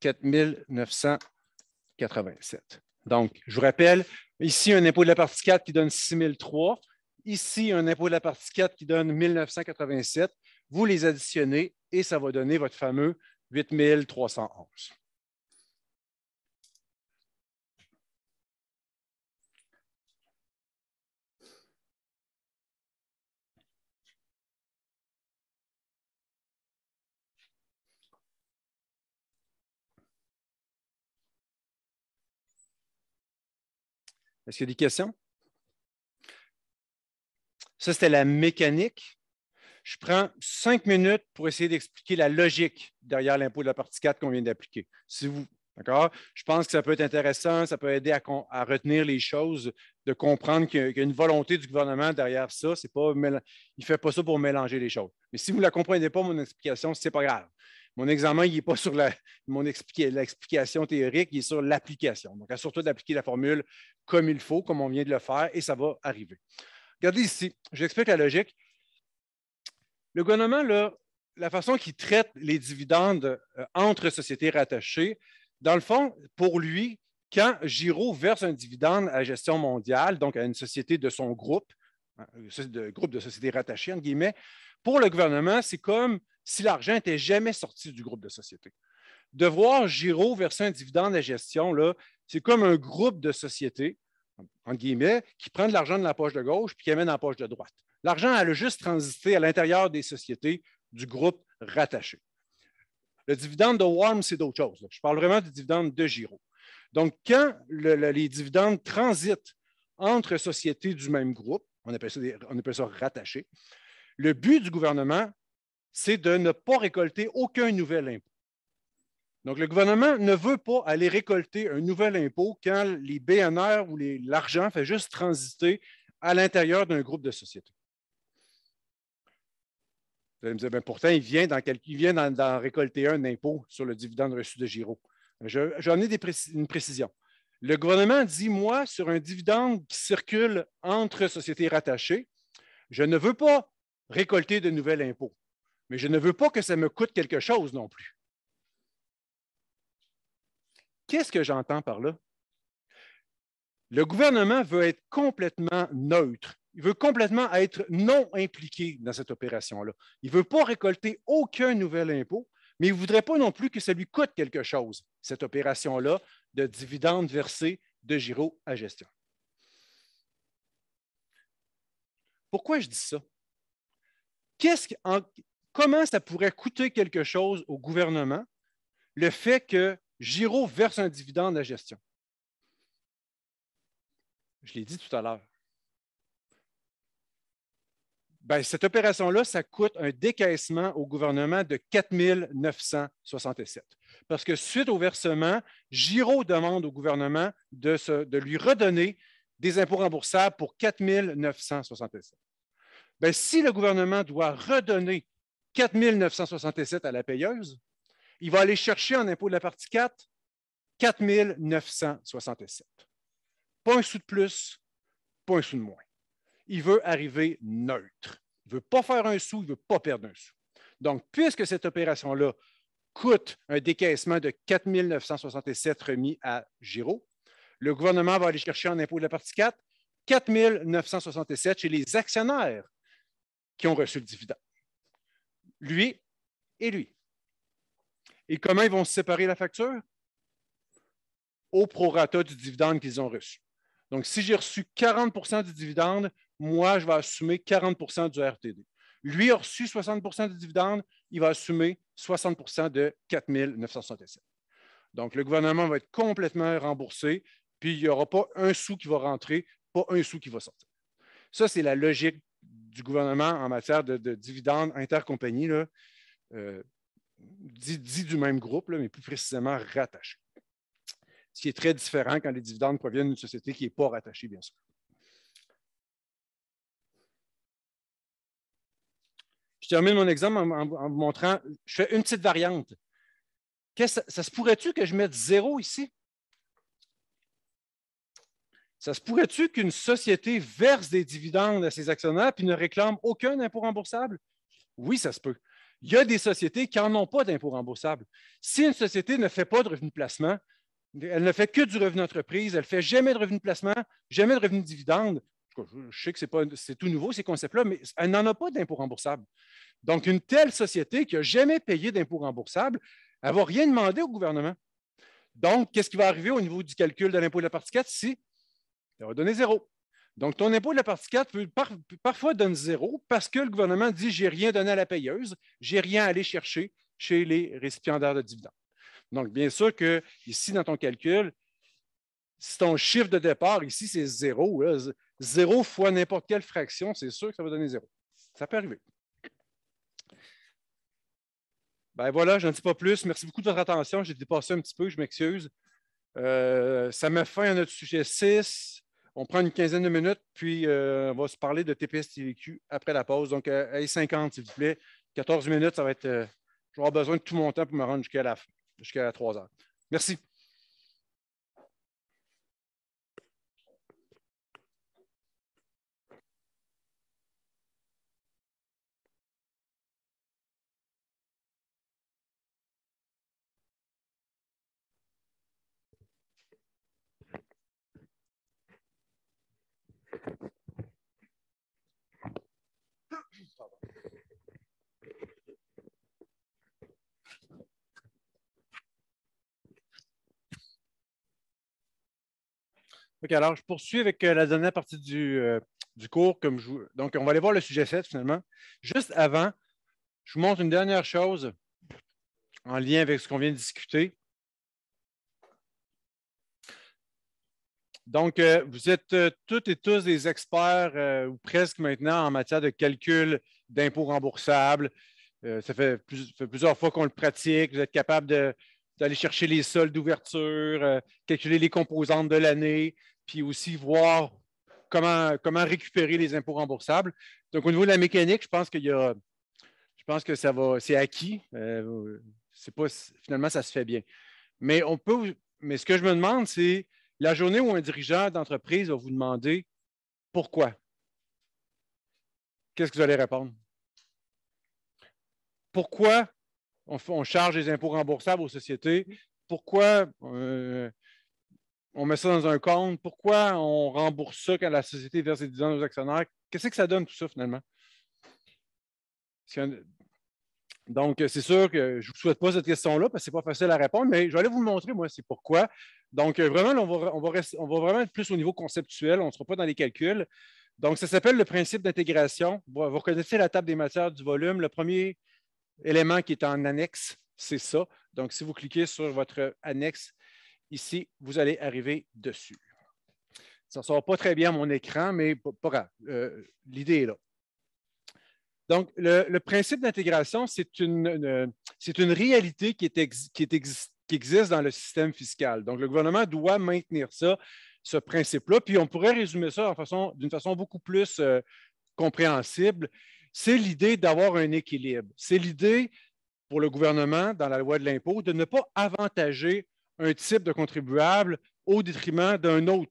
4987. Euh, Donc, je vous rappelle, ici, un impôt de la partie 4 qui donne 6003. Ici, un impôt de la partie 4 qui donne 1987. Vous les additionnez et ça va donner votre fameux 8311. Est-ce qu'il y a des questions? Ça, c'était la mécanique. Je prends cinq minutes pour essayer d'expliquer la logique derrière l'impôt de la partie 4 qu'on vient d'appliquer. Si vous, d'accord? Je pense que ça peut être intéressant, ça peut aider à, retenir les choses, de comprendre qu'il y, a une volonté du gouvernement derrière ça. il ne fait pas ça pour mélanger les choses. Mais si vous ne la comprenez pas, mon explication, ce n'est pas grave. Mon examen, il n'est pas sur l'explication théorique, il est sur l'application. Donc, à surtout d'appliquer la formule comme il faut, comme on vient de le faire, et ça va arriver. Regardez ici, j'explique la logique. Le gouvernement, la façon qu'il traite les dividendes euh, entre sociétés rattachées, dans le fond, pour lui, quand Giraud verse un dividende à gestion mondiale, donc à une société de son groupe, hein, de groupe de sociétés rattachées, entre guillemets, pour le gouvernement, c'est comme si l'argent n'était jamais sorti du groupe de sociétés. De voir Giraud verser un dividende à gestion, c'est comme un groupe de sociétés en guillemets, qui prend de l'argent de la poche de gauche puis qui amène dans la poche de droite. L'argent a juste transité à l'intérieur des sociétés du groupe rattaché. Le dividende de Warm, c'est d'autres choses. Je parle vraiment du dividende de Giro. Donc, quand les dividendes transitent entre sociétés du même groupe, on appelle ça, on appelle ça rattaché, le but du gouvernement, c'est de ne pas récolter aucun nouvel impôt. Donc, le gouvernement ne veut pas aller récolter un nouvel impôt quand les BNR ou l'argent fait juste transiter à l'intérieur d'un groupe de sociétés. Vous allez me dire, bien, pourtant, il vient d'en récolter un impôt sur le dividende reçu de Giro. j'en ai une précision. Le gouvernement dit, moi, sur un dividende qui circule entre sociétés rattachées, je ne veux pas récolter de nouvel impôt, mais je ne veux pas que ça me coûte quelque chose non plus. Qu'est-ce que j'entends par là? Le gouvernement veut être complètement neutre. Il veut complètement être non impliqué dans cette opération-là. Il ne veut pas récolter aucun nouvel impôt, mais il ne voudrait pas non plus que ça lui coûte quelque chose, cette opération-là de dividendes versés de Giro à gestion. Pourquoi je dis ça? comment ça pourrait coûter quelque chose au gouvernement le fait que Giraud verse un dividende à la gestion. Je l'ai dit tout à l'heure. Ben, cette opération-là, ça coûte un décaissement au gouvernement de 4 967. Parce que suite au versement, Giraud demande au gouvernement de, de lui redonner des impôts remboursables pour 4 967. Ben, si le gouvernement doit redonner 4 967 à la payeuse, il va aller chercher en impôt de la partie 4 4967. Pas un sou de plus, pas un sou de moins. Il veut arriver neutre. Il ne veut pas faire un sou, il ne veut pas perdre un sou. Donc, puisque cette opération-là coûte un décaissement de 4 967 remis à Giro, le gouvernement va aller chercher en impôt de la partie 4 4967 chez les actionnaires qui ont reçu le dividende. Lui et lui. Et comment ils vont se séparer la facture? Au prorata du dividende qu'ils ont reçu. Donc, si j'ai reçu 40 du dividende, moi, je vais assumer 40 du RTD. Lui a reçu 60 du dividende, il va assumer 60 de 4 967. Donc, le gouvernement va être complètement remboursé, puis il n'y aura pas un sou qui va rentrer, pas un sou qui va sortir. Ça, c'est la logique du gouvernement en matière de, de dividendes intercompagnie. Là. Euh, dit, du même groupe, mais plus précisément rattaché. Ce qui est très différent quand les dividendes proviennent d'une société qui n'est pas rattachée, bien sûr. Je termine mon exemple en, vous montrant, je fais une petite variante. Ça, ça se pourrait-tu que je mette zéro ici? Ça se pourrait-tu qu'une société verse des dividendes à ses actionnaires puis ne réclame aucun impôt remboursable? Oui, ça se peut. Il y a des sociétés qui n'en ont pas d'impôt remboursable. Si une société ne fait pas de revenu de placement, elle ne fait que du revenu d'entreprise, elle ne fait jamais de revenu de placement, jamais de revenu de dividende. Je sais que c'est tout nouveau, ces concepts-là, mais elle n'en a pas d'impôt remboursable. Donc, une telle société qui n'a jamais payé d'impôt remboursable, elle ne va rien demander au gouvernement. Donc, qu'est-ce qui va arriver au niveau du calcul de l'impôt de la partie 4 si Elle va donner zéro? Donc, ton impôt de la partie 4 peut parfois donne zéro parce que le gouvernement dit j'ai rien donné à la payeuse, j'ai rien à aller chercher chez les récipiendaires de dividendes. Donc, bien sûr que ici, dans ton calcul, si ton chiffre de départ ici, c'est zéro, hein, zéro fois n'importe quelle fraction, c'est sûr que ça va donner zéro. Ça peut arriver. Ben voilà, je n'en dis pas plus. Merci beaucoup de votre attention. J'ai dépassé un petit peu, je m'excuse. Euh, ça me fait un autre sujet 6. On prend une quinzaine de minutes, puis euh, on va se parler de TPS TVQ après la pause. Donc, à euh, 50, s'il vous plaît. 14 minutes, ça va être. Euh, je vais avoir besoin de tout mon temps pour me rendre jusqu'à la, jusqu'à 3 heures. Merci. alors je poursuis avec euh, la dernière partie du, euh, cours. Donc, on va aller voir le sujet 7 finalement. Juste avant, je vous montre une dernière chose en lien avec ce qu'on vient de discuter. Donc, euh, vous êtes toutes et tous des experts, ou presque maintenant, en matière de calcul d'impôts remboursables. ça fait, fait, plusieurs fois qu'on le pratique. Vous êtes capable d'aller chercher les soldes d'ouverture, calculer les composantes de l'année puis aussi voir comment, récupérer les impôts remboursables. Donc, au niveau de la mécanique, je pense qu'il je pense que ça va, c'est acquis. Euh, c'est pas, finalement, ça se fait bien. Mais on peut, mais ce que je me demande, c'est la journée où un dirigeant d'entreprise va vous demander pourquoi. Qu'est-ce que vous allez répondre? Pourquoi on, charge les impôts remboursables aux sociétés? Pourquoi euh, on met ça dans un compte. Pourquoi on rembourse ça quand la société verse des dividendes aux actionnaires? Qu'est-ce que ça donne tout ça finalement? Donc, c'est sûr que je ne vous souhaite pas cette question-là parce que ce n'est pas facile à répondre, mais je vais aller vous montrer, moi, c'est pourquoi. Donc, euh, vraiment, on, va, on, va on va, vraiment être plus au niveau conceptuel, on ne sera pas dans les calculs. Donc, ça s'appelle le principe d'intégration. Vous, vous reconnaissez la table des matières du volume. Le premier élément qui est en annexe, c'est ça. Donc, si vous cliquez sur votre annexe Ici, vous allez arriver dessus. Ça ne sort pas très bien à mon écran, mais pas euh, L'idée est là. Donc, le, principe d'intégration, c'est une, réalité qui, existe dans le système fiscal. Donc, le gouvernement doit maintenir ça, ce principe-là. Puis, on pourrait résumer ça d'une façon, beaucoup plus euh, compréhensible. C'est l'idée d'avoir un équilibre. C'est l'idée pour le gouvernement, dans la loi de l'impôt, de ne pas avantager un type de contribuable au détriment d'un autre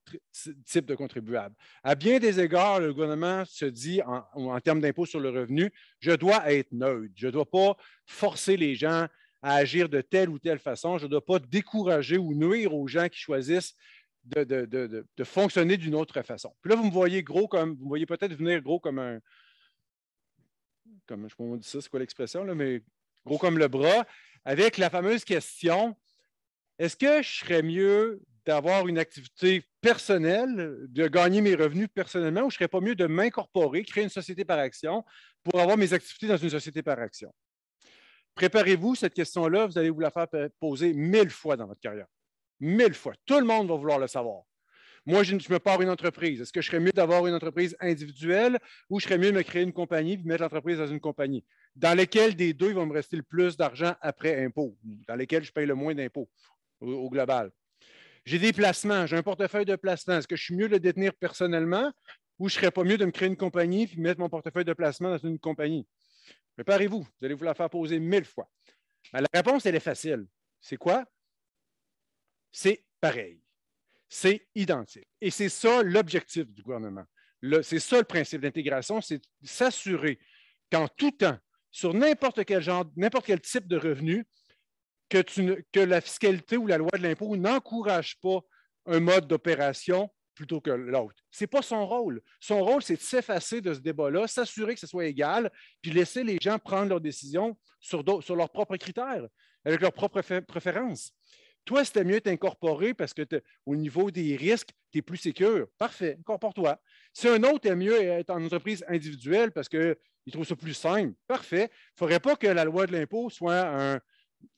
type de contribuable. À bien des égards, le gouvernement se dit en, termes d'impôt sur le revenu, je dois être neutre, je ne dois pas forcer les gens à agir de telle ou telle façon, je ne dois pas décourager ou nuire aux gens qui choisissent de, fonctionner d'une autre façon. Puis là, vous me voyez gros comme, vous voyez peut-être venir gros comme un, comme, je ne ça, c'est quoi l'expression, mais gros comme le bras, avec la fameuse question est-ce que je serais mieux d'avoir une activité personnelle, de gagner mes revenus personnellement, ou je serais pas mieux de m'incorporer, créer une société par action pour avoir mes activités dans une société par action? Préparez-vous, cette question-là, vous allez vous la faire poser mille fois dans votre carrière. Mille fois. Tout le monde va vouloir le savoir. Moi, je, me pars une entreprise. Est-ce que je serais mieux d'avoir une entreprise individuelle ou je serais mieux de me créer une compagnie et mettre l'entreprise dans une compagnie? Dans laquelle des deux il va me rester le plus d'argent après impôt? Dans laquelle je paye le moins d'impôts? au, global. J'ai des placements, j'ai un portefeuille de placements. Est-ce que je suis mieux de le détenir personnellement ou je ne serais pas mieux de me créer une compagnie et mettre mon portefeuille de placement dans une compagnie? Préparez-vous, vous allez vous la faire poser mille fois. Ben, la réponse, elle est facile. C'est quoi? C'est pareil. C'est identique. Et c'est ça l'objectif du gouvernement. C'est ça le principe d'intégration, c'est s'assurer qu'en tout temps, sur n'importe quel genre, n'importe quel type de revenu, que, la fiscalité ou la loi de l'impôt n'encourage pas un mode d'opération plutôt que l'autre. Ce n'est pas son rôle. Son rôle, c'est de s'effacer de ce débat-là, s'assurer que ce soit égal, puis laisser les gens prendre leurs décisions sur, leurs propres critères, avec leurs propres préférences. Toi, c'était mieux t'incorporer parce que au niveau des risques, tu es plus sûr. Parfait, incorpore-toi. Si un autre aime mieux être en entreprise individuelle parce qu'il trouve ça plus simple, parfait. Il ne faudrait pas que la loi de l'impôt soit un,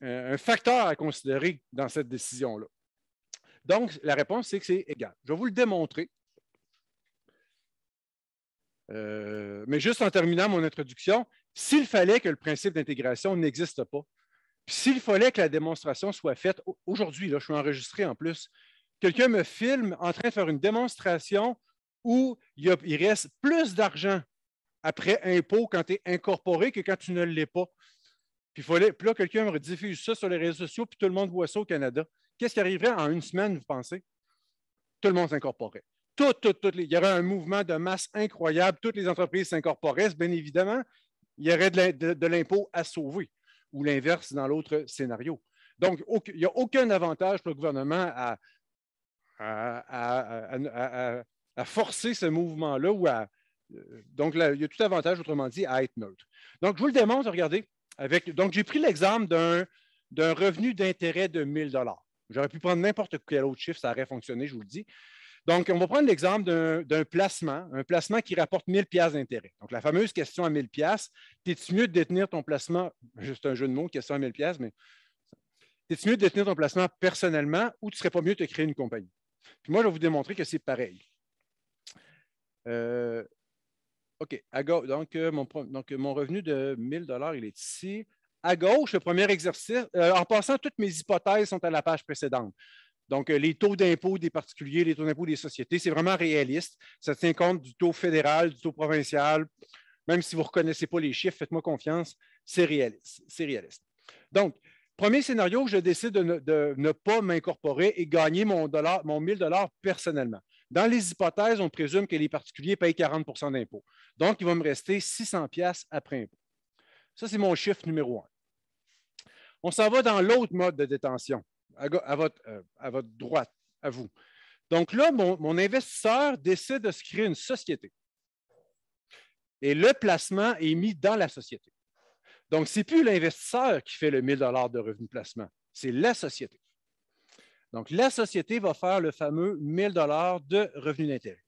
un facteur à considérer dans cette décision-là. Donc, la réponse, c'est que c'est égal. Je vais vous le démontrer. Euh, mais juste en terminant mon introduction, s'il fallait que le principe d'intégration n'existe pas, s'il fallait que la démonstration soit faite, aujourd'hui, là, je suis enregistré en plus, quelqu'un me filme en train de faire une démonstration où il, il reste plus d'argent après impôt quand tu es incorporé que quand tu ne l'es pas. Puis, fallait, puis là, quelqu'un me rediffuse ça sur les réseaux sociaux, puis tout le monde voit ça au Canada. Qu'est-ce qui arriverait en une semaine, vous pensez? Tout le monde s'incorporerait. il y aurait un mouvement de masse incroyable. Toutes les entreprises s'incorporeraient, bien évidemment. Il y aurait de l'impôt à sauver, ou l'inverse dans l'autre scénario. Donc, il n'y a aucun avantage pour le gouvernement à, forcer ce mouvement-là. ou à, euh, Donc, il y a tout avantage, autrement dit, à être neutre. Donc, je vous le démontre, regardez donc, j'ai pris l'exemple d'un revenu d'intérêt de 1 000 J'aurais pu prendre n'importe quel autre chiffre, ça aurait fonctionné, je vous le dis. Donc, on va prendre l'exemple d'un placement, un placement qui rapporte 1000 pièces d'intérêt. Donc, la fameuse question à 1 pièces, es tu mieux de détenir ton placement, juste un jeu de mots, question à 1 pièces, mais es tu mieux de détenir ton placement personnellement ou tu ne serais pas mieux de créer une compagnie? Puis moi, je vais vous démontrer que c'est pareil. Euh, OK, à euh, Donc, mon, revenu de 1000 il est ici. À gauche, le premier exercice. Euh, en passant, toutes mes hypothèses sont à la page précédente. Donc, euh, les taux d'impôt des particuliers, les taux d'impôt des sociétés, c'est vraiment réaliste. Ça tient compte du taux fédéral, du taux provincial. Même si vous ne reconnaissez pas les chiffres, faites-moi confiance, c'est réaliste. Donc, premier scénario, je décide de ne, pas m'incorporer et gagner mon, dollar, mon 1000 personnellement. Dans les hypothèses, on présume que les particuliers payent 40 d'impôts. Donc, il va me rester 600 pièces après impôt. Ça, c'est mon chiffre numéro un. On s'en va dans l'autre mode de détention, à, euh, votre, droite, à vous. Donc là, mon, investisseur décide de se créer une société. Et le placement est mis dans la société. Donc, ce n'est plus l'investisseur qui fait le 000 de revenu placement, c'est la société. Donc, la société va faire le fameux 1 dollars de revenus d'intérêt.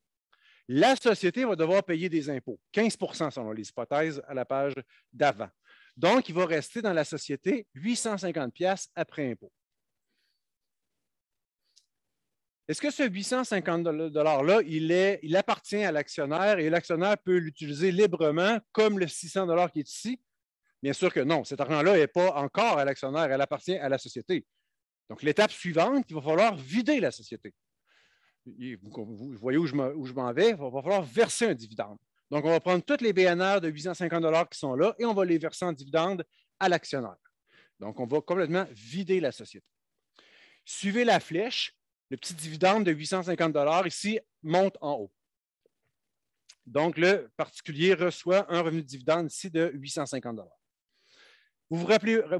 La société va devoir payer des impôts, 15 selon les hypothèses à la page d'avant. Donc, il va rester dans la société 850 après impôt. Est-ce que ce 850 $-là, il, il appartient à l'actionnaire et l'actionnaire peut l'utiliser librement comme le 600 qui est ici? Bien sûr que non, cet argent-là n'est pas encore à l'actionnaire, elle appartient à la société. Donc, l'étape suivante, il va falloir vider la société. vous, voyez où je m'en vais, il va, falloir verser un dividende. Donc, on va prendre toutes les BNR de 850 qui sont là et on va les verser en dividende à l'actionnaire. Donc, on va complètement vider la société. Suivez la flèche, le petit dividende de 850 ici monte en haut. Donc, le particulier reçoit un revenu de dividende ici de 850 vous vous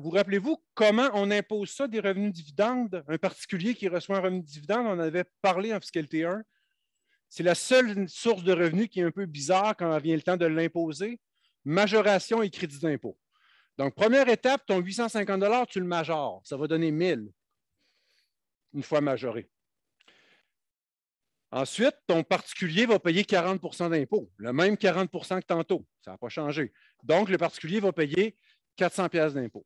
rappelez-vous comment on impose ça des revenus dividendes? Un particulier qui reçoit un revenu dividende, on avait parlé en fiscalité 1. C'est la seule source de revenus qui est un peu bizarre quand vient le temps de l'imposer. Majoration et crédit d'impôt. Donc, première étape, ton 850 tu le majores. Ça va donner 1000 une fois majoré. Ensuite, ton particulier va payer 40 d'impôt, le même 40 que tantôt. Ça n'a pas changé. Donc, le particulier va payer 400 pièces d'impôt.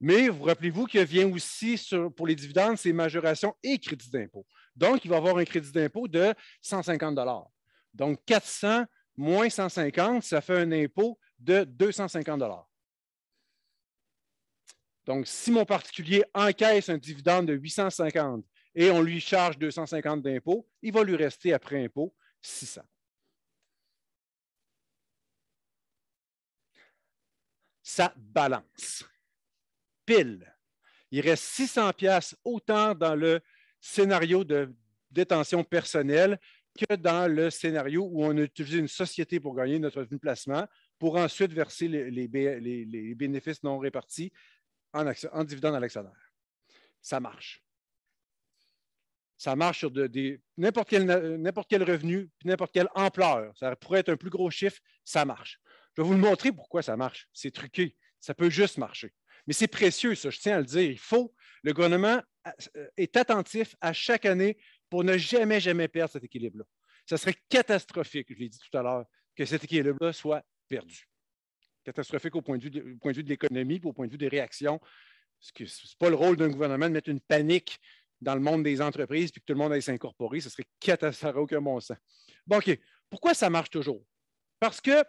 Mais vous rappelez-vous que vient aussi pour les dividendes, c'est majoration et crédit d'impôt. Donc, il va avoir un crédit d'impôt de 150 Donc, 400 moins 150, ça fait un impôt de 250 Donc, si mon particulier encaisse un dividende de 850 et on lui charge 250 d'impôt, il va lui rester après impôt 600. ça balance. Pile. Il reste 600 pièces autant dans le scénario de détention personnelle que dans le scénario où on a utilisé une société pour gagner notre revenu de placement pour ensuite verser les, bénéfices non répartis en, dividendes dividende à l'actionnaire. Ça marche. Ça marche sur n'importe quel, quel, revenu, n'importe quelle ampleur. Ça pourrait être un plus gros chiffre, ça marche. Je vais vous le montrer pourquoi ça marche. C'est truqué. Ça peut juste marcher. Mais c'est précieux, ça, je tiens à le dire. Il faut, le gouvernement euh, euh, est attentif à chaque année pour ne jamais, jamais perdre cet équilibre-là. Ça serait catastrophique, je l'ai dit tout à l'heure, que cet équilibre-là soit perdu. Catastrophique au point de vue de, point de, l'économie, au point de vue des réactions. Ce n'est pas le rôle d'un gouvernement de mettre une panique dans le monde des entreprises puis que tout le monde aille s'incorporer. Ce serait catastrophique, aucun bon sens. Bon, OK. Pourquoi ça marche toujours? Parce que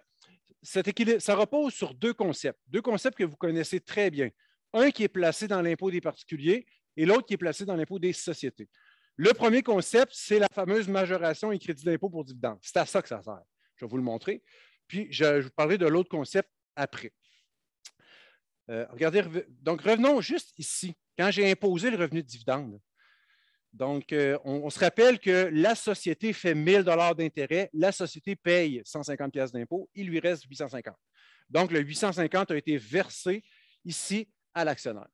ça repose sur deux concepts, deux concepts que vous connaissez très bien. Un qui est placé dans l'impôt des particuliers et l'autre qui est placé dans l'impôt des sociétés. Le premier concept, c'est la fameuse majoration et crédit d'impôt pour dividende. C'est à ça que ça sert. Je vais vous le montrer. Puis, je, vous parlerai de l'autre concept après. Euh, regardez, donc revenons juste ici. Quand j'ai imposé le revenu de dividende, donc, euh, on, se rappelle que la société fait 1000 dollars d'intérêt, la société paye 150 pièces d'impôt, il lui reste 850. Donc, le 850 a été versé ici à l'actionnaire.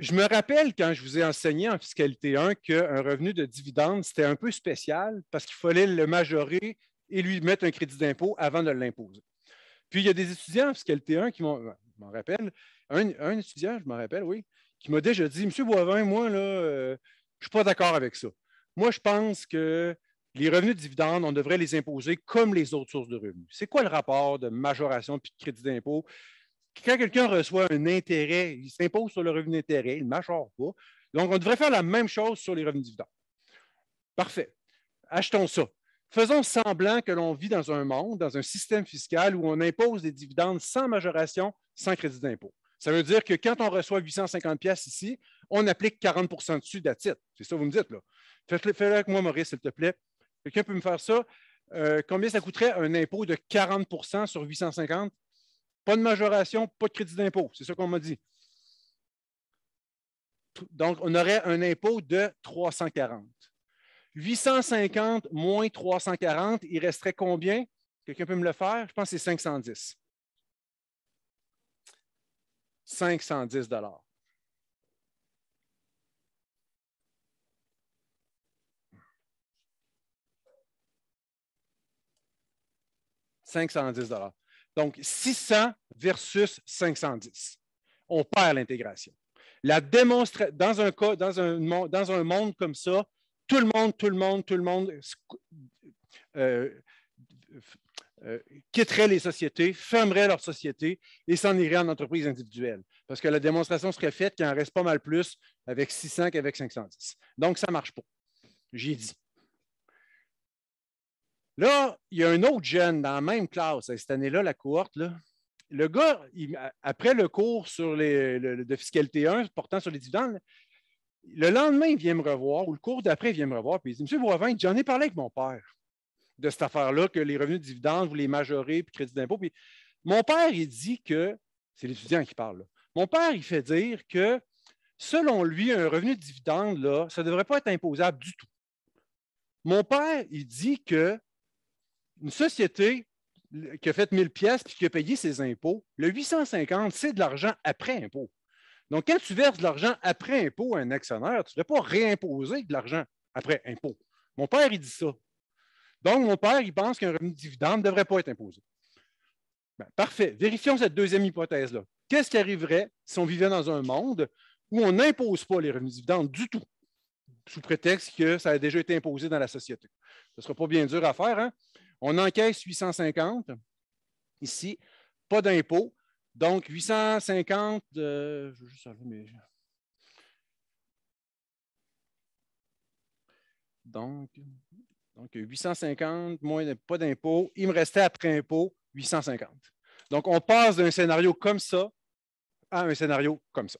Je me rappelle quand je vous ai enseigné en fiscalité 1 qu'un revenu de dividende, c'était un peu spécial parce qu'il fallait le majorer et lui mettre un crédit d'impôt avant de l'imposer. Puis il y a des étudiants, parce qu'il y a le T1 qui m'en rappelle, un, étudiant, je m'en rappelle, oui, qui m'a déjà dit Monsieur Boivin, moi, là, euh, je ne suis pas d'accord avec ça. Moi, je pense que les revenus de dividendes, on devrait les imposer comme les autres sources de revenus. C'est quoi le rapport de majoration puis de crédit d'impôt? Quand quelqu'un reçoit un intérêt, il s'impose sur le revenu d'intérêt, il ne majore pas. Donc, on devrait faire la même chose sur les revenus de dividendes. Parfait. Achetons ça faisons semblant que l'on vit dans un monde, dans un système fiscal où on impose des dividendes sans majoration, sans crédit d'impôt. Ça veut dire que quand on reçoit 850 pièces ici, on applique 40 dessus titre. C'est ça que vous me dites, là. Faites-le avec moi, Maurice, s'il te plaît. Quelqu'un peut me faire ça? Euh, combien ça coûterait un impôt de 40 sur 850? Pas de majoration, pas de crédit d'impôt. C'est ça qu'on m'a dit. Donc, on aurait un impôt de 340. 850 moins 340, il resterait combien? Quelqu'un peut me le faire? Je pense que c'est 510. 510 510 Donc, 600 versus 510. On perd l'intégration. La démonstration dans, un cas, dans, un, dans un monde comme ça, tout le monde, tout le monde, tout le monde euh, euh, quitterait les sociétés, fermerait leurs sociétés et s'en irait en entreprise individuelle. Parce que la démonstration serait faite qu'il en reste pas mal plus avec 600 qu'avec 510. Donc, ça ne marche pas. J'ai dit. Là, il y a un autre jeune dans la même classe, cette année-là, la cohorte. Le gars, après le cours sur de fiscalité 1 portant sur les dividendes, le lendemain, il vient me revoir, ou le cours d'après, il vient me revoir, puis il dit Monsieur Boivin, j'en ai parlé avec mon père de cette affaire-là, que les revenus de dividendes, vous les majorez, puis crédit d'impôt. Puis mon père, il dit que, c'est l'étudiant qui parle, mon père, il fait dire que, selon lui, un revenu de dividende, là, ça ne devrait pas être imposable du tout. Mon père, il dit que une société qui a fait 1000 pièces puis qui a payé ses impôts, le 850, c'est de l'argent après impôt. Donc, quand tu verses de l'argent après impôt à un actionnaire, tu ne devrais pas réimposer de l'argent après impôt. Mon père, il dit ça. Donc, mon père, il pense qu'un revenu de dividende ne devrait pas être imposé. Ben, parfait. Vérifions cette deuxième hypothèse-là. Qu'est-ce qui arriverait si on vivait dans un monde où on n'impose pas les revenus de dividendes du tout, sous prétexte que ça a déjà été imposé dans la société? Ce ne sera pas bien dur à faire. Hein? On encaisse 850 ici, pas d'impôt. Donc, 850, euh, je vais juste enlever mes... Donc, 850, moins pas d'impôt. Il me restait après impôt 850. Donc, on passe d'un scénario comme ça à un scénario comme ça.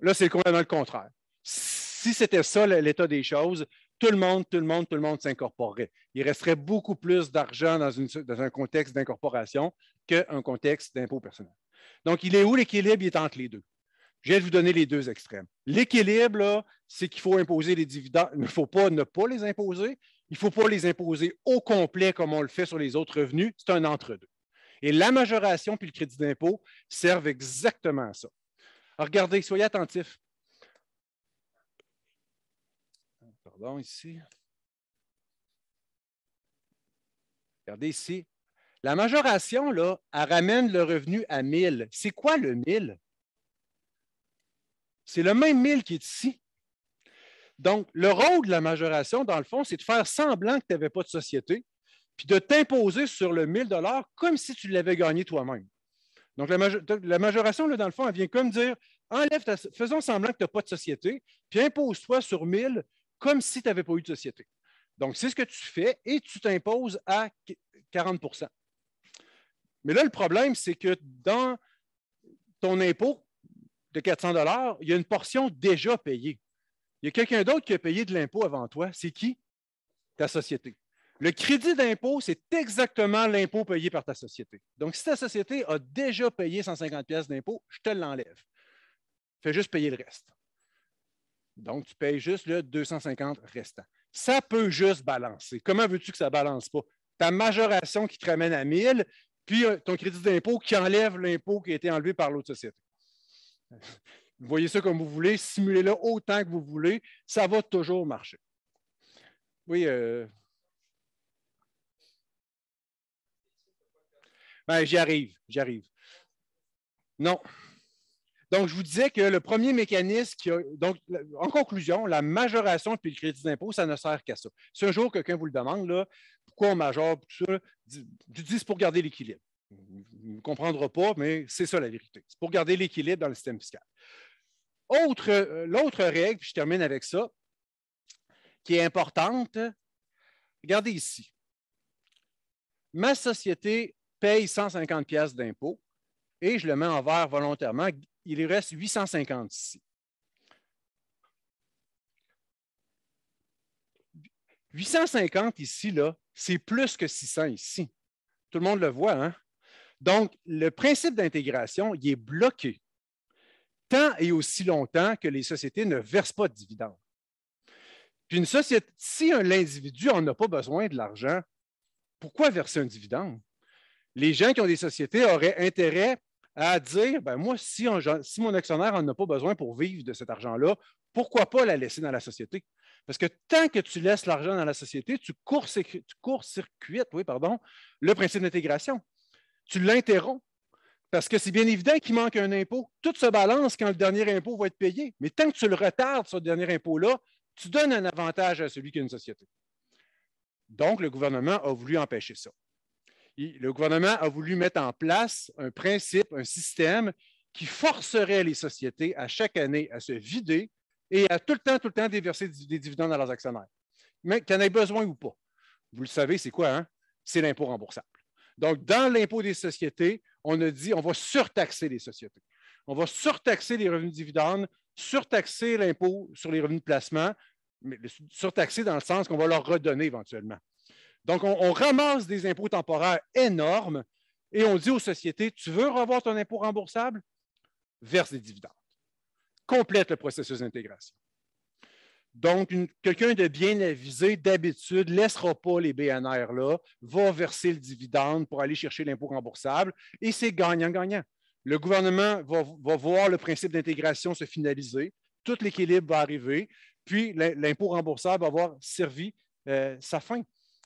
Là, c'est complètement le contraire. Si c'était ça l'état des choses, tout le monde, tout le monde, tout le monde s'incorporerait. Il resterait beaucoup plus d'argent dans, un contexte d'incorporation qu'un contexte d'impôt personnel. Donc, il est où l'équilibre? Il est entre les deux. Je vais vous donner les deux extrêmes. L'équilibre, c'est qu'il faut imposer les dividendes. Il ne faut pas ne pas les imposer. Il ne faut pas les imposer au complet comme on le fait sur les autres revenus. C'est un entre-deux. Et la majoration puis le crédit d'impôt servent exactement à ça. Alors regardez, soyez attentifs. bon ici. Regardez ici. La majoration, là, elle ramène le revenu à 1000. C'est quoi le 1000? C'est le même 1000 qui est ici. Donc, le rôle de la majoration, dans le fond, c'est de faire semblant que tu n'avais pas de société, puis de t'imposer sur le 1000 comme si tu l'avais gagné toi-même. Donc, la, majoration, là, dans le fond, elle vient comme dire enlève faisons semblant que tu n'as pas de société, puis impose-toi sur 1000 comme si tu n'avais pas eu de société. Donc, c'est ce que tu fais et tu t'imposes à 40 Mais là, le problème, c'est que dans ton impôt de 400 il y a une portion déjà payée. Il y a quelqu'un d'autre qui a payé de l'impôt avant toi. C'est qui? Ta société. Le crédit d'impôt, c'est exactement l'impôt payé par ta société. Donc, si ta société a déjà payé 150 d'impôt, je te l'enlève. Fais juste payer le reste. Donc, tu payes juste le 250 restant. Ça peut juste balancer. Comment veux-tu que ça ne balance pas? Ta majoration qui te ramène à 1000, puis euh, ton crédit d'impôt qui enlève l'impôt qui a été enlevé par l'autre société. *laughs* Vous voyez ça comme vous voulez, simulez-le autant que vous voulez, ça va toujours marcher. Oui. Euh... Ben, j'y arrive, j'y arrive. Non, donc, je vous disais que le premier mécanisme, qui a, donc, en conclusion, la majoration puis le crédit d'impôt, ça ne sert qu'à ça. Si un jour quelqu'un vous le demande, là, pourquoi on majore tout ça, du c'est pour garder l'équilibre. Vous ne comprendrez pas, mais c'est ça la vérité. C'est pour garder l'équilibre dans le système fiscal. Autre, euh, l'autre règle, puis je termine avec ça, qui est importante, regardez ici. Ma société paye 150 pièces d'impôt et je le mets en vert volontairement, il reste 850 ici. 850 ici, là, c'est plus que 600 ici. Tout le monde le voit, hein? Donc, le principe d'intégration, il est bloqué tant et aussi longtemps que les sociétés ne versent pas de dividendes. Puis une société, si l'individu n'en a pas besoin de l'argent, pourquoi verser un dividende? Les gens qui ont des sociétés auraient intérêt à dire ben moi, si, mon actionnaire n'en a pas besoin pour vivre de cet argent-là, pourquoi pas la laisser dans la société? Parce que tant que tu laisses l'argent dans la société, tu court-circuites oui, pardon, le principe d'intégration. Tu l'interromps. Parce que c'est bien évident qu'il manque un impôt. Tout se balance quand le dernier impôt va être payé. Mais tant que tu le retardes, ce dernier impôt-là, tu donnes un avantage à celui qui a une société. Donc, le gouvernement a voulu empêcher ça le gouvernement a voulu mettre en place un principe, un système qui forcerait les sociétés à chaque année à se vider et à tout le temps, tout le temps déverser des dividendes à leurs actionnaires. Mais en ait besoin ou pas. Vous le savez, c'est quoi? Hein? C'est l'impôt remboursable. Donc, dans l'impôt des sociétés, on a dit on va surtaxer les sociétés. On va surtaxer les revenus de dividendes, surtaxer l'impôt sur les revenus de placement, mais surtaxer dans le sens qu'on va leur redonner éventuellement. Donc, on, ramasse des impôts temporaires énormes et on dit aux sociétés, tu veux revoir ton impôt remboursable? Verse des dividendes. Complète le processus d'intégration. Donc, quelqu'un de bien avisé, d'habitude, ne laissera pas les BNR là, va verser le dividende pour aller chercher l'impôt remboursable et c'est gagnant-gagnant. Le gouvernement va, voir le principe d'intégration se finaliser, tout l'équilibre va arriver, puis l'impôt remboursable va avoir servi euh, sa fin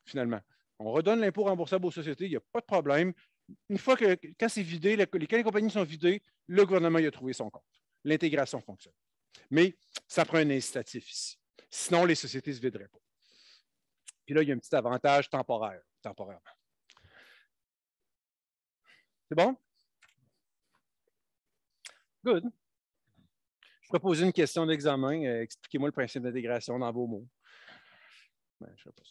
finalement. On redonne l'impôt remboursable aux sociétés, il n'y a pas de problème. Une fois que, quand c'est vidé, les, quand les compagnies sont vidées, le gouvernement y a trouvé son compte. L'intégration fonctionne. Mais ça prend un incitatif ici. Sinon, les sociétés ne se videraient pas. Puis là, il y a un petit avantage temporaire, temporairement. C'est bon? Good. Je poser une question d'examen. Euh, expliquez-moi le principe d'intégration dans vos mots. Je ben, je sais pas.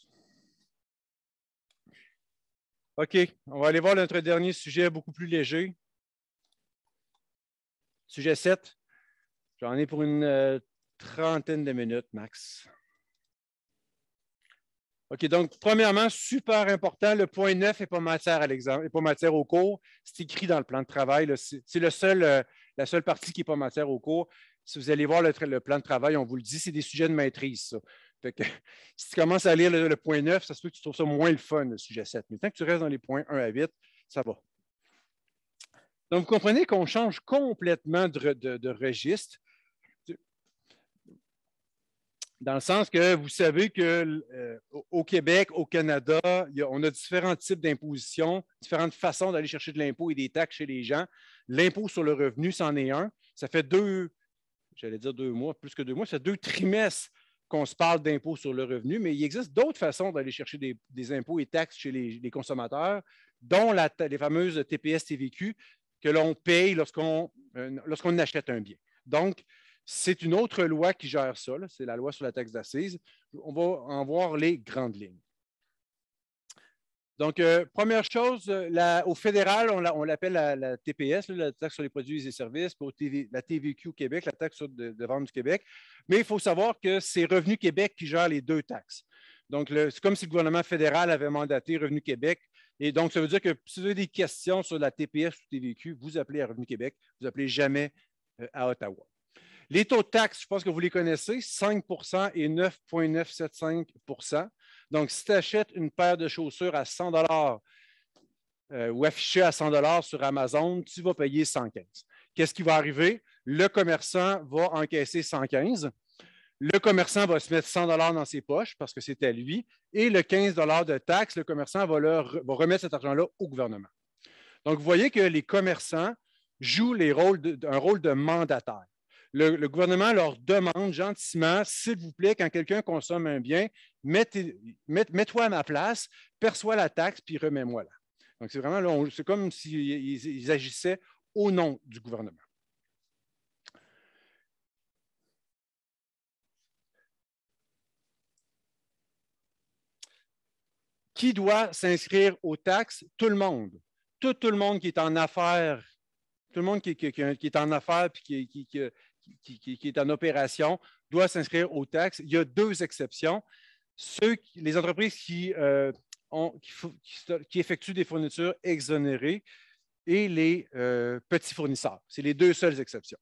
OK, on va aller voir notre dernier sujet beaucoup plus léger. Sujet 7. J'en ai pour une euh, trentaine de minutes, max. OK, donc, premièrement, super important, le point 9 n'est pas matière à pas matière au cours. C'est écrit dans le plan de travail. C'est seul, euh, la seule partie qui n'est pas matière au cours. Si vous allez voir le, le plan de travail, on vous le dit, c'est des sujets de maîtrise. Ça. Que, *laughs* si tu commences à lire le, point 9, ça se peut que tu trouves ça moins le fun, le sujet 7. Mais tant que tu restes dans les points 1 à 8, ça va. Donc, vous comprenez qu'on change complètement de, registre, dans le sens que vous savez qu'au euh, Québec, au Canada, on a différents types d'imposition, différentes façons d'aller chercher de l'impôt et des taxes chez les gens. L'impôt sur le revenu, c'en est un. Ça fait deux, j'allais dire deux mois, plus que deux mois, ça fait deux trimestres qu'on se parle d'impôts sur le revenu, mais il existe d'autres façons d'aller chercher des, impôts et taxes chez les, consommateurs, dont les fameuses TPS-TVQ que l'on paye lorsqu'on euh, lorsqu'on achète un bien. Donc, c'est une autre loi qui gère ça, c'est la loi sur la taxe d'assises. On va en voir les grandes lignes. Donc, euh, première chose, euh, au fédéral, on l'appelle la, TPS, la taxe sur les produits et services, pour la TVQ au Québec, la taxe sur de, vente du Québec. Mais il faut savoir que c'est Revenu Québec qui gère les deux taxes. Donc, c'est comme si le gouvernement fédéral avait mandaté Revenu Québec. Et donc, ça veut dire que si vous avez des questions sur la TPS ou TVQ, vous appelez à Revenu Québec, vous appelez jamais euh, à Ottawa. Les taux de taxes, je pense que vous les connaissez, 5 et 9,975 Donc, si tu achètes une paire de chaussures à 100 euh, ou affichées à 100 sur Amazon, tu vas payer 115. Qu'est-ce qui va arriver? Le commerçant va encaisser 115. Le commerçant va se mettre 100 dans ses poches parce que c'est à lui. Et le 15 de taxes, le commerçant va, remettre cet argent-là au gouvernement. Donc, vous voyez que les commerçants jouent un rôle de mandataire le, gouvernement leur demande gentiment, s'il vous plaît, quand quelqu'un consomme un bien, mets-toi à ma place, perçois la taxe, puis remets-moi là. Donc, c'est vraiment c'est comme s'ils agissaient au nom du gouvernement. Qui doit s'inscrire aux taxes? Tout le monde. Tout, le monde qui est en affaires. Tout le monde qui, est en affaires et qui, qui, est en opération doit s'inscrire aux taxes. Il y a deux exceptions. les entreprises euh, qui, effectuent des fournitures exonérées et les euh, petits fournisseurs. C'est les deux seules exceptions.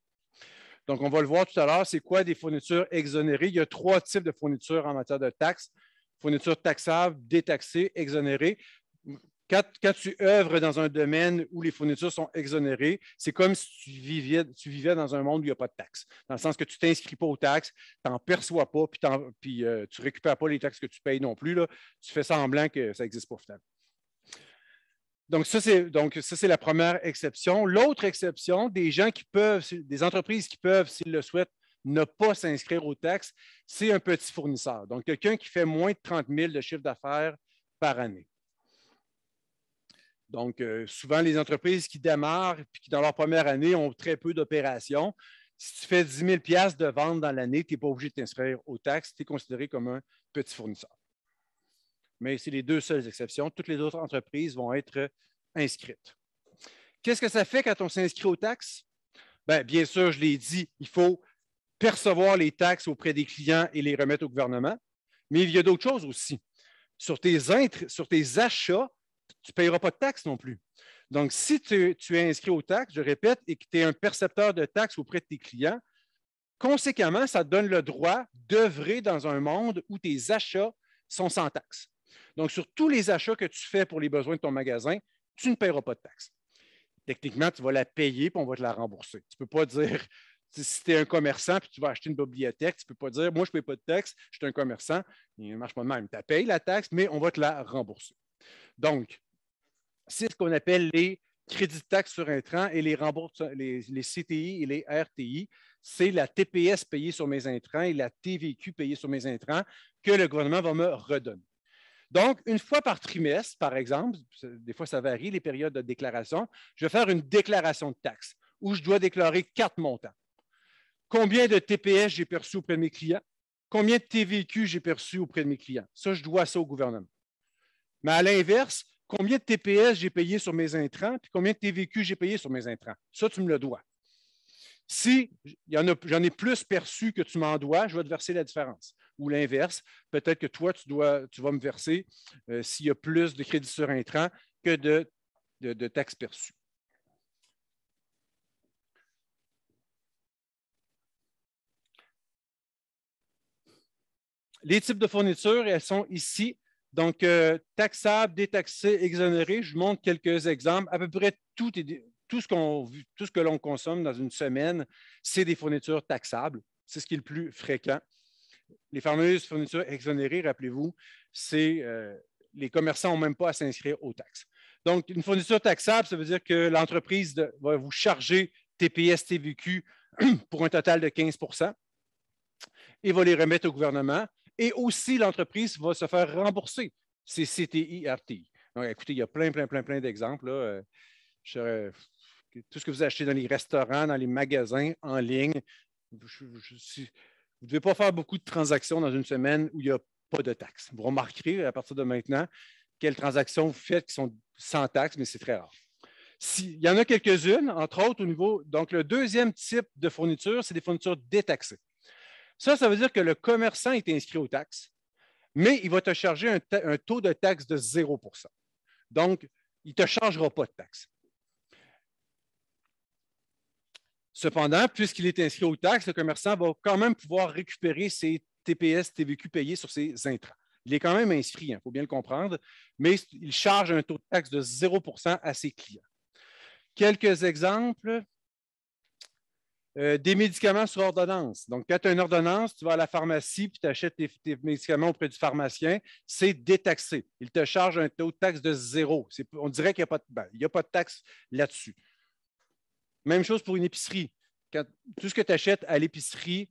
Donc, on va le voir tout à l'heure, c'est quoi des fournitures exonérées? Il y a trois types de fournitures en matière de taxes. Fournitures taxables, détaxées, exonérées. Quand, tu œuvres dans un domaine où les fournitures sont exonérées, c'est comme si tu vivais, tu vivais dans un monde où il n'y a pas de taxes. Dans le sens que tu ne t'inscris pas aux taxes, tu n'en perçois pas, puis, euh, tu ne récupères pas les taxes que tu payes non plus. Là. Tu fais semblant que ça n'existe pas finalement. Donc, ça, c'est, donc, ça, c'est la première exception. L'autre exception, des gens qui peuvent, des entreprises qui peuvent, s'ils le souhaitent, ne pas s'inscrire aux taxes, c'est un petit fournisseur. Donc, quelqu'un qui fait moins de 30 000 de chiffre d'affaires par année. Donc, euh, souvent, les entreprises qui démarrent et qui, dans leur première année, ont très peu d'opérations, si tu fais 10 000 de vente dans l'année, tu n'es pas obligé de t'inscrire aux taxes, tu es considéré comme un petit fournisseur. Mais c'est les deux seules exceptions. Toutes les autres entreprises vont être inscrites. Qu'est-ce que ça fait quand on s'inscrit aux taxes? Ben, bien, sûr, je l'ai dit, il faut percevoir les taxes auprès des clients et les remettre au gouvernement. Mais il y a d'autres choses aussi. Sur sur tes achats, tu ne payeras pas de taxes non plus. Donc, si tu, es inscrit aux taxes, je répète, et que tu es un percepteur de taxes auprès de tes clients, conséquemment, ça te donne le droit d'œuvrer dans un monde où tes achats sont sans taxes. Donc, sur tous les achats que tu fais pour les besoins de ton magasin, tu ne paieras pas de taxes. Techniquement, tu vas la payer puis on va te la rembourser. Tu ne peux pas dire, si tu es un commerçant puis tu vas acheter une bibliothèque, tu ne peux pas dire, moi, je ne paye pas de taxes, je suis un commerçant. Il ne marche pas de même. Tu payé la taxe, mais on va te la rembourser. Donc, c'est ce qu'on appelle les crédits de taxes sur intrants et les, les, les CTI et les RTI. C'est la TPS payée sur mes intrants et la TVQ payée sur mes intrants que le gouvernement va me redonner. Donc, une fois par trimestre, par exemple, des fois ça varie les périodes de déclaration, je vais faire une déclaration de taxes où je dois déclarer quatre montants. Combien de TPS j'ai perçu auprès de mes clients? Combien de TVQ j'ai perçu auprès de mes clients? Ça, je dois ça au gouvernement. Mais à l'inverse, combien de TPS j'ai payé sur mes intrants, puis combien de TVQ j'ai payé sur mes intrants. Ça, tu me le dois. Si j'en ai plus perçu que tu m'en dois, je vais te verser la différence. Ou l'inverse, peut-être que toi, tu, tu vas me verser euh, s'il y a plus de crédits sur intrants que de taxes perçues. Les types de fournitures, elles sont ici donc, euh, taxable, détaxé, exonéré, je vous montre quelques exemples. À peu près tout, ce, tout ce que l'on consomme dans une semaine, c'est des fournitures taxables. C'est ce qui est le plus fréquent. Les fameuses fournitures exonérées, rappelez-vous, c'est euh, les commerçants n'ont même pas à s'inscrire aux taxes. Donc, une fourniture taxable, ça veut dire que l'entreprise va vous charger TPS, TVQ *clears throat* pour un total de 15 et va les remettre au gouvernement et aussi l'entreprise va se faire rembourser ses CTI, RTI. Donc, écoutez, il y a plein, plein, plein, plein d'exemples. Euh, tout ce que vous achetez dans les restaurants, dans les magasins, en ligne, vous ne devez pas faire beaucoup de transactions dans une semaine où il n'y a pas de taxes. Vous remarquerez à partir de maintenant quelles transactions vous faites qui sont sans taxes, mais c'est très rare. il y en a quelques-unes, entre autres au niveau. Donc, le deuxième type de fourniture, c'est des fournitures détaxées. Ça, ça veut dire que le commerçant est inscrit aux taxes, mais il va te charger un, taux de taxe de 0 Donc, il ne te chargera pas de taxe. Cependant, puisqu'il est inscrit aux taxes, le commerçant va quand même pouvoir récupérer ses TPS, TVQ payés sur ses intrants. Il est quand même inscrit, il hein, faut bien le comprendre, mais il charge un taux de taxe de 0 à ses clients. Quelques exemples. Euh, des médicaments sur ordonnance. Donc, quand tu as une ordonnance, tu vas à la pharmacie puis tu achètes tes, médicaments auprès du pharmacien, c'est détaxé. Il te charge un taux de taxe de zéro. On dirait qu'il n'y a, pas de, ben, a pas de taxe là-dessus. Même chose pour une épicerie. tout ce que tu achètes à l'épicerie,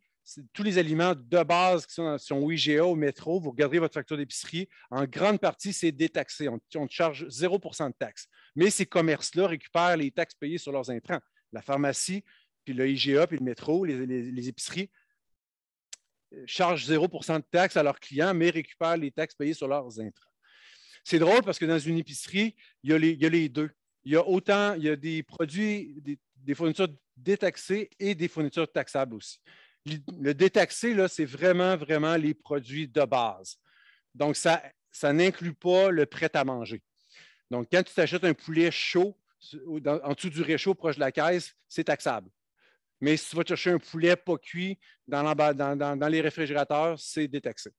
tous les aliments de base qui sont, dans, sont au IGA, au métro, vous regardez votre facture d'épicerie, en grande partie, c'est détaxé. On, te charge 0 de taxes. Mais ces commerces-là récupèrent les taxes payées sur leurs intrants. La pharmacie, puis le IGA, puis le métro, les, épiceries, euh, chargent 0 de taxes à leurs clients, mais récupèrent les taxes payées sur leurs intrants. C'est drôle parce que dans une épicerie, il y a les, deux. Il y a autant, il y a des produits, des, fournitures détaxées et des fournitures taxables aussi. Le détaxé, là, c'est vraiment, vraiment les produits de base. Donc, ça, ça n'inclut pas le prêt à manger. Donc, quand tu t'achètes un poulet chaud en dessous du réchaud proche de la caisse, c'est taxable. Mais si tu vas chercher un poulet pas cuit dans, les réfrigérateurs, c'est détaxé.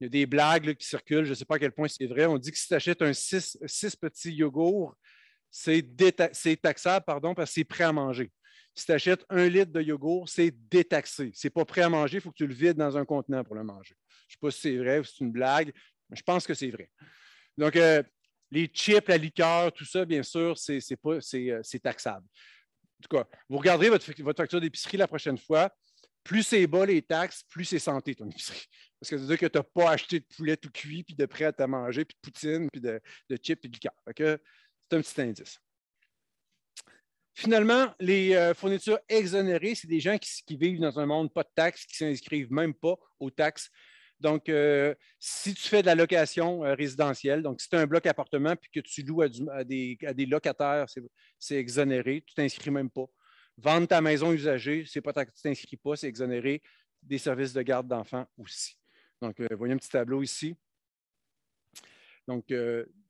Il y a des blagues qui circulent, je ne sais pas à quel point c'est vrai. On dit que si tu achètes un 6 petits yogourts, c'est taxable pardon, parce que c'est prêt à manger. Si tu achètes un litre de yogourt, c'est détaxé. Ce n'est pas prêt à manger, il faut que tu le vides dans un contenant pour le manger. Je ne sais pas si c'est vrai ou si c'est une blague, mais je pense que c'est vrai. Donc, euh, les chips, la liqueur, tout ça, bien sûr, c'est euh, taxable en tout cas, vous regarderez votre, facture d'épicerie la prochaine fois. Plus c'est bas les taxes, plus c'est santé ton épicerie. Parce que ça veut dire que tu n'as pas acheté de poulet tout cuit, puis de prêt à manger, puis de poutine, puis de, chips, puis de liqueur. C'est un petit indice. Finalement, les euh, fournitures exonérées, c'est des gens qui, qui, vivent dans un monde pas de taxes, qui ne s'inscrivent même pas aux taxes donc, euh, si tu fais de la location euh, résidentielle, donc si tu as un bloc appartement puis que tu loues à, des, locataires, c'est exonéré, tu ne t'inscris même pas. Vendre ta maison usagée, c'est pas t'inscris pas, c'est exonéré. Des services de garde d'enfants aussi. Donc, vous euh, voyez un petit tableau ici. Donc,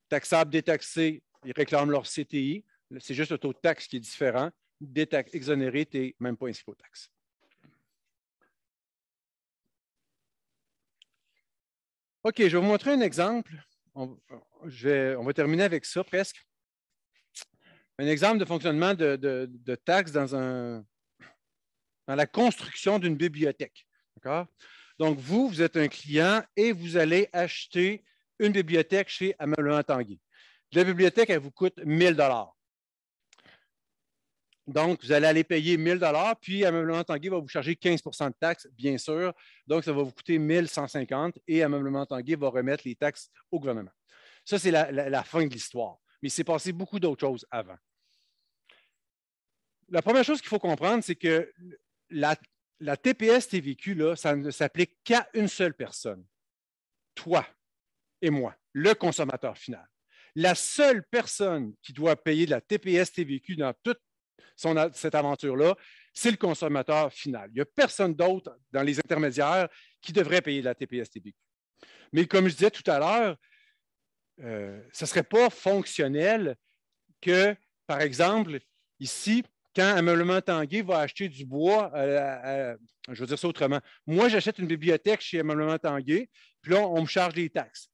taxable, détaxé, ils réclament leur CTI. C'est juste le taux de taxe qui est différent. Détaxé, exonéré, tu n'es même pas inscrit aux taxes. OK, je vais vous montrer un exemple. On, va terminer avec ça presque. Un exemple de fonctionnement de, taxes dans, la construction d'une bibliothèque. Donc, vous, vous êtes un client et vous allez acheter une bibliothèque chez Ameloin Tanguy. La bibliothèque, elle vous coûte 1000 dollars. Donc, vous allez aller payer 1 000 puis Ameublement Tanguy va vous charger 15 de taxes, bien sûr. Donc, ça va vous coûter 1150 et Ameublement Tanguy va remettre les taxes au gouvernement. Ça, c'est la, fin de l'histoire. Mais il s'est passé beaucoup d'autres choses avant. La première chose qu'il faut comprendre, c'est que la, TPS TVQ, ça ne s'applique qu'à une seule personne, toi et moi, le consommateur final. La seule personne qui doit payer de la TPS TVQ dans toute cette aventure-là, c'est le consommateur final. Il n'y a personne d'autre dans les intermédiaires qui devrait payer la tps tbq Mais comme je disais tout à l'heure, ce euh, ne serait pas fonctionnel que, par exemple, ici, quand un Tanguay va acheter du bois, euh, euh, je veux dire ça autrement, moi, j'achète une bibliothèque chez Ameublement Tanguay, puis là, on me charge des taxes.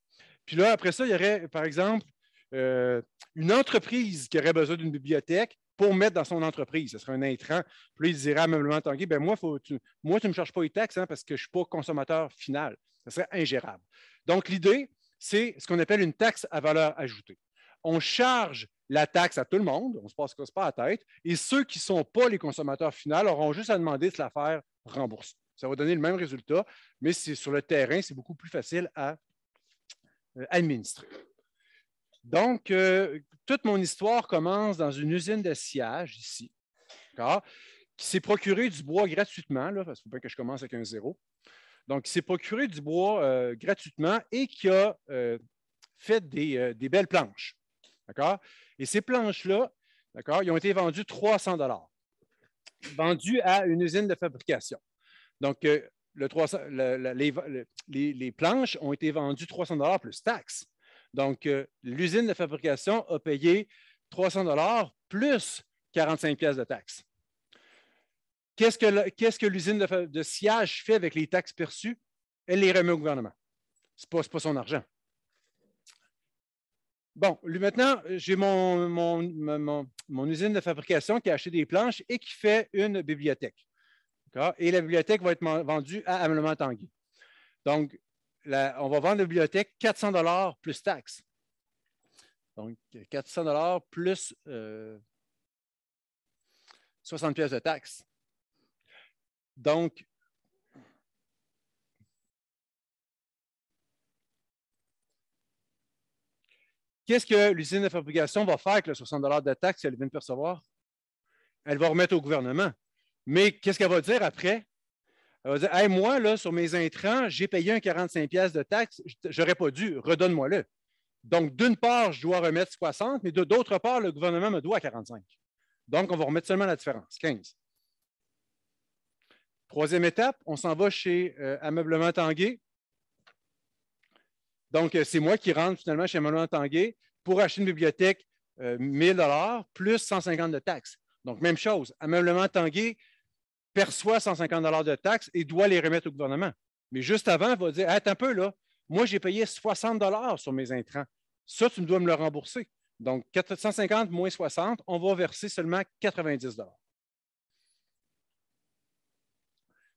Puis là, après ça, il y aurait, par exemple, une entreprise qui aurait besoin d'une bibliothèque, pour mettre dans son entreprise. Ce serait un intrant. Puis il dirait à ben moi, tu, moi, tu ne me charges pas les taxes hein, parce que je ne suis pas consommateur final. Ce serait ingérable. Donc, l'idée, c'est ce qu'on appelle une taxe à valeur ajoutée. On charge la taxe à tout le monde, on se passe pas à la tête, et ceux qui ne sont pas les consommateurs finaux auront juste à demander de la faire rembourser. Ça va donner le même résultat, mais sur le terrain, c'est beaucoup plus facile à euh, administrer. Donc, euh, toute mon histoire commence dans une usine de sciage ici, qui s'est procuré du bois gratuitement, là, parce qu'il faut pas que je commence avec un zéro. Donc, qui s'est procuré du bois euh, gratuitement et qui a euh, fait euh, des, belles planches. D'accord? Et ces planches-là, d'accord, ils ont été vendues 300 dollars, vendues à une usine de fabrication. Donc, les, les, planches ont été vendues 300 dollars plus taxes. Donc, euh, l'usine de fabrication a payé 300 dollars plus 45 pièces de taxes. Qu'est-ce que l'usine de, de, fait avec les taxes perçues? Elle les remet au gouvernement. Ce n'est pas, son argent. Bon, lui maintenant, j'ai mon, usine de fabrication qui a acheté des planches et qui fait une bibliothèque. Et la bibliothèque va être vendue à Amelement Tanguy. Donc, on va vendre la bibliothèque 400 dollars plus taxes. Donc, 400 dollars plus 60 euh, pièces de taxes. Donc, qu'est-ce que l'usine de fabrication va faire avec le 60 dollars de taxes qu'elle vient de percevoir? Elle va remettre au gouvernement. Mais qu'est-ce qu'elle va dire après? Elle va dire Moi, là, sur mes intrants, j'ai payé un 45$ de taxe, j'aurais pas dû, redonne-moi-le. Donc, d'une part, je dois remettre 60, mais d'autre part, le gouvernement me doit 45. Donc, on va remettre seulement la différence, 15. Troisième étape, on s'en va chez euh, Ameublement Tanguay. Donc, euh, c'est moi qui rentre finalement chez Ameublement Tanguay pour acheter une bibliothèque 1000 euh, 1000 plus 150 de taxes. Donc, même chose, Ameublement Tanguay, perçoit 150 de taxes et doit les remettre au gouvernement. Mais juste avant, il va dire Attends un peu, là, moi, j'ai payé 60 sur mes intrants. Ça, tu dois me le rembourser. Donc, 450 moins 60, on va verser seulement 90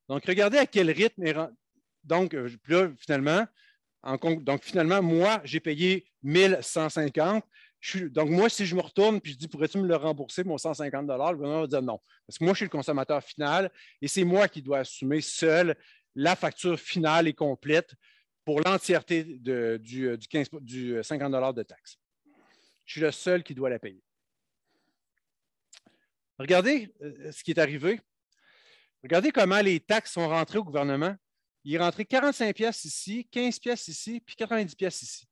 Donc, regardez à quel rythme est. Donc, euh, là, finalement, donc, finalement, moi, j'ai payé 1150 donc, moi, si je me retourne et je dis, pourrais-tu me le rembourser, mon 150 le gouvernement va dire non. Parce que moi, je suis le consommateur final et c'est moi qui dois assumer seul la facture finale et complète pour l'entièreté du, euh, du 50 euh, de taxes. Je suis le seul qui doit la payer. Regardez euh, ce qui est arrivé. Regardez comment les taxes sont rentrées au gouvernement. Il est rentré 45 pièces ici, 15 pièces ici, puis 90 pièces ici.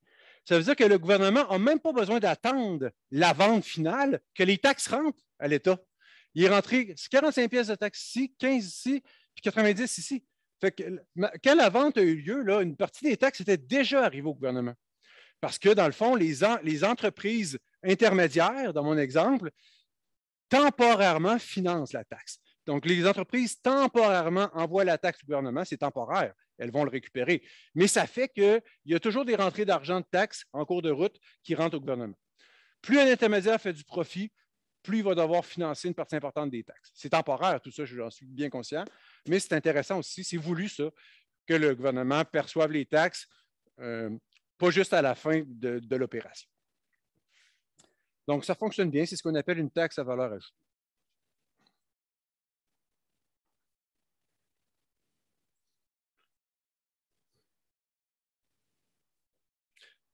Ça veut dire que le gouvernement n'a même pas besoin d'attendre la vente finale que les taxes rentrent à l'État. Il est rentré 45 pièces de taxes ici, 15 ici, puis 90 ici. quand la vente a eu lieu, là, une partie des taxes était déjà arrivée au gouvernement. Parce que, dans le fond, les, les entreprises intermédiaires, dans mon exemple, temporairement financent la taxe. Donc, les entreprises temporairement envoient la taxe au gouvernement, c'est temporaire elles vont le récupérer. Mais ça fait qu'il y a toujours des rentrées d'argent de taxes en cours de route qui rentrent au gouvernement. Plus un intermédiaire fait du profit, plus il va devoir financer une partie importante des taxes. C'est temporaire, tout ça, j'en suis bien conscient, mais c'est intéressant aussi, c'est voulu ça, que le gouvernement perçoive les taxes, euh, pas juste à la fin de l'opération. Donc, ça fonctionne bien, c'est ce qu'on appelle une taxe à valeur ajoutée.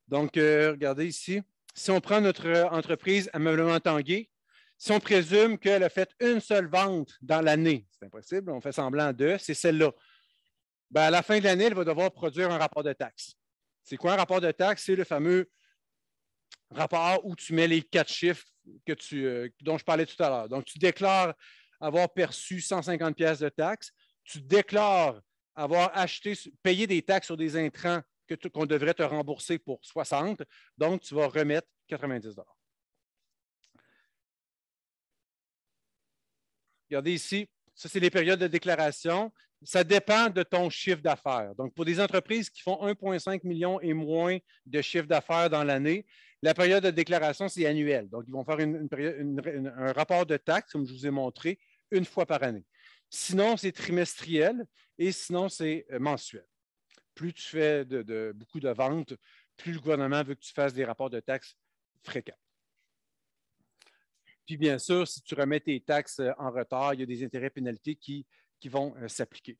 Donc, euh, regardez ici. Si on prend notre euh, entreprise Ameublement Tanguay, si on présume qu'elle a fait une seule vente dans l'année, c'est impossible, on fait semblant deux, c'est celle-là. Ben, à la fin de l'année, elle va devoir produire un rapport de taxe. C'est quoi un rapport de taxe? C'est le fameux rapport où tu mets les quatre chiffres euh, dont je parlais tout à l'heure. Donc, tu déclares avoir perçu 150 pièces de taxes, tu déclares avoir acheté, payé des taxes sur des intrants qu'on devrait te rembourser pour 60, donc tu vas remettre 90 Regardez ici, ça c'est les périodes de déclaration. Ça dépend de ton chiffre d'affaires. Donc, pour des entreprises qui font 1,5 million et moins de chiffre d'affaires dans l'année, la période de déclaration, c'est annuel. Donc, ils vont faire un rapport de taxes, comme je vous ai montré, une fois par année. Sinon, c'est trimestriel et sinon, c'est euh, mensuel plus tu fais de, beaucoup de ventes, plus le gouvernement veut que tu fasses des rapports de taxes fréquents. Puis bien sûr, si tu remets tes taxes euh, en retard, il y a des intérêts pénalités qui, vont euh, s'appliquer.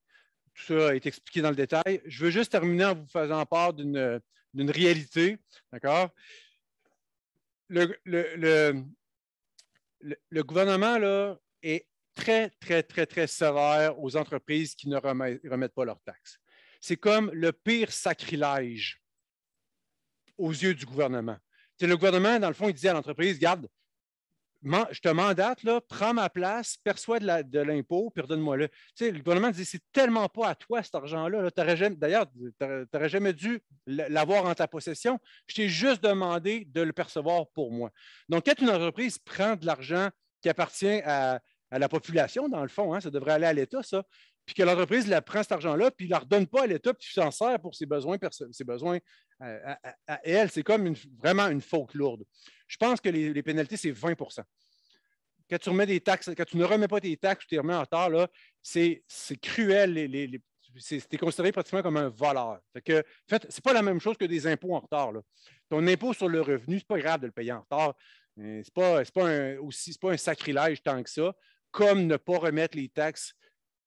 Tout ça est expliqué dans le détail. Je veux juste terminer en vous faisant part d'une euh, réalité. D'accord? Le, le, gouvernement là, est très, très, très, très sévère aux entreprises qui ne remettent pas leurs taxes c'est comme le pire sacrilège aux yeux du gouvernement. le gouvernement, dans le fond, il disait à l'entreprise, garde, je te mandate, là, prends ma place, perçois de l'impôt, puis redonne-moi-le. le gouvernement disait, « c'est tellement pas à toi cet argent-là. D'ailleurs, tu n'aurais jamais dû l'avoir en ta possession. Je t'ai juste demandé de le percevoir pour moi. Donc, quand une entreprise prend de l'argent qui appartient à, la population, dans le fond, hein, ça devrait aller à l'État, ça, puis que l'entreprise la prend cet argent-là, puis ne la redonne pas à l'État, puis s'en sert pour ses besoins, ses besoins euh, à, elle. C'est comme vraiment une faute lourde. Je pense que les, pénalités, c'est 20 quand tu remets des taxes, quand tu ne remets pas tes taxes, tu les remets en retard, c'est cruel. Les, es considéré pratiquement comme un voleur. que, en fait, c'est pas la même chose que des impôts en retard. Ton impôt sur le revenu, ce n'est pas grave de le payer en retard. C'est pas, pas un sacrilège tant que ça, comme ne pas remettre les taxes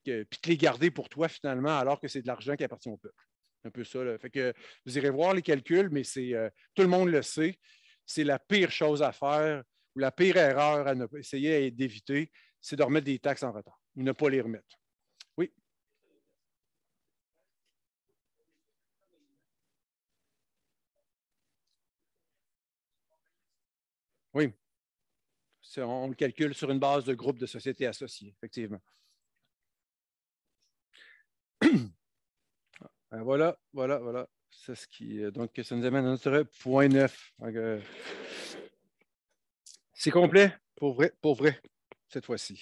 puis te les garder pour toi finalement, alors que c'est de l'argent qui appartient au peuple. Un peu ça. Fait que vous irez voir les calculs, mais c'est euh, tout le monde le sait. C'est la pire chose à faire ou la pire erreur à essayer d'éviter, c'est de remettre des taxes en retard ou ne pas les remettre. Oui. Oui. On le calcule sur une base de groupes de sociétés associées, effectivement. *clears throat* Ah, voilà, voilà, voilà. C'est ce qui. Euh, donc, ça nous amène à notre point neuf. Euh, c'est complet pour vrai, pour vrai, cette fois-ci.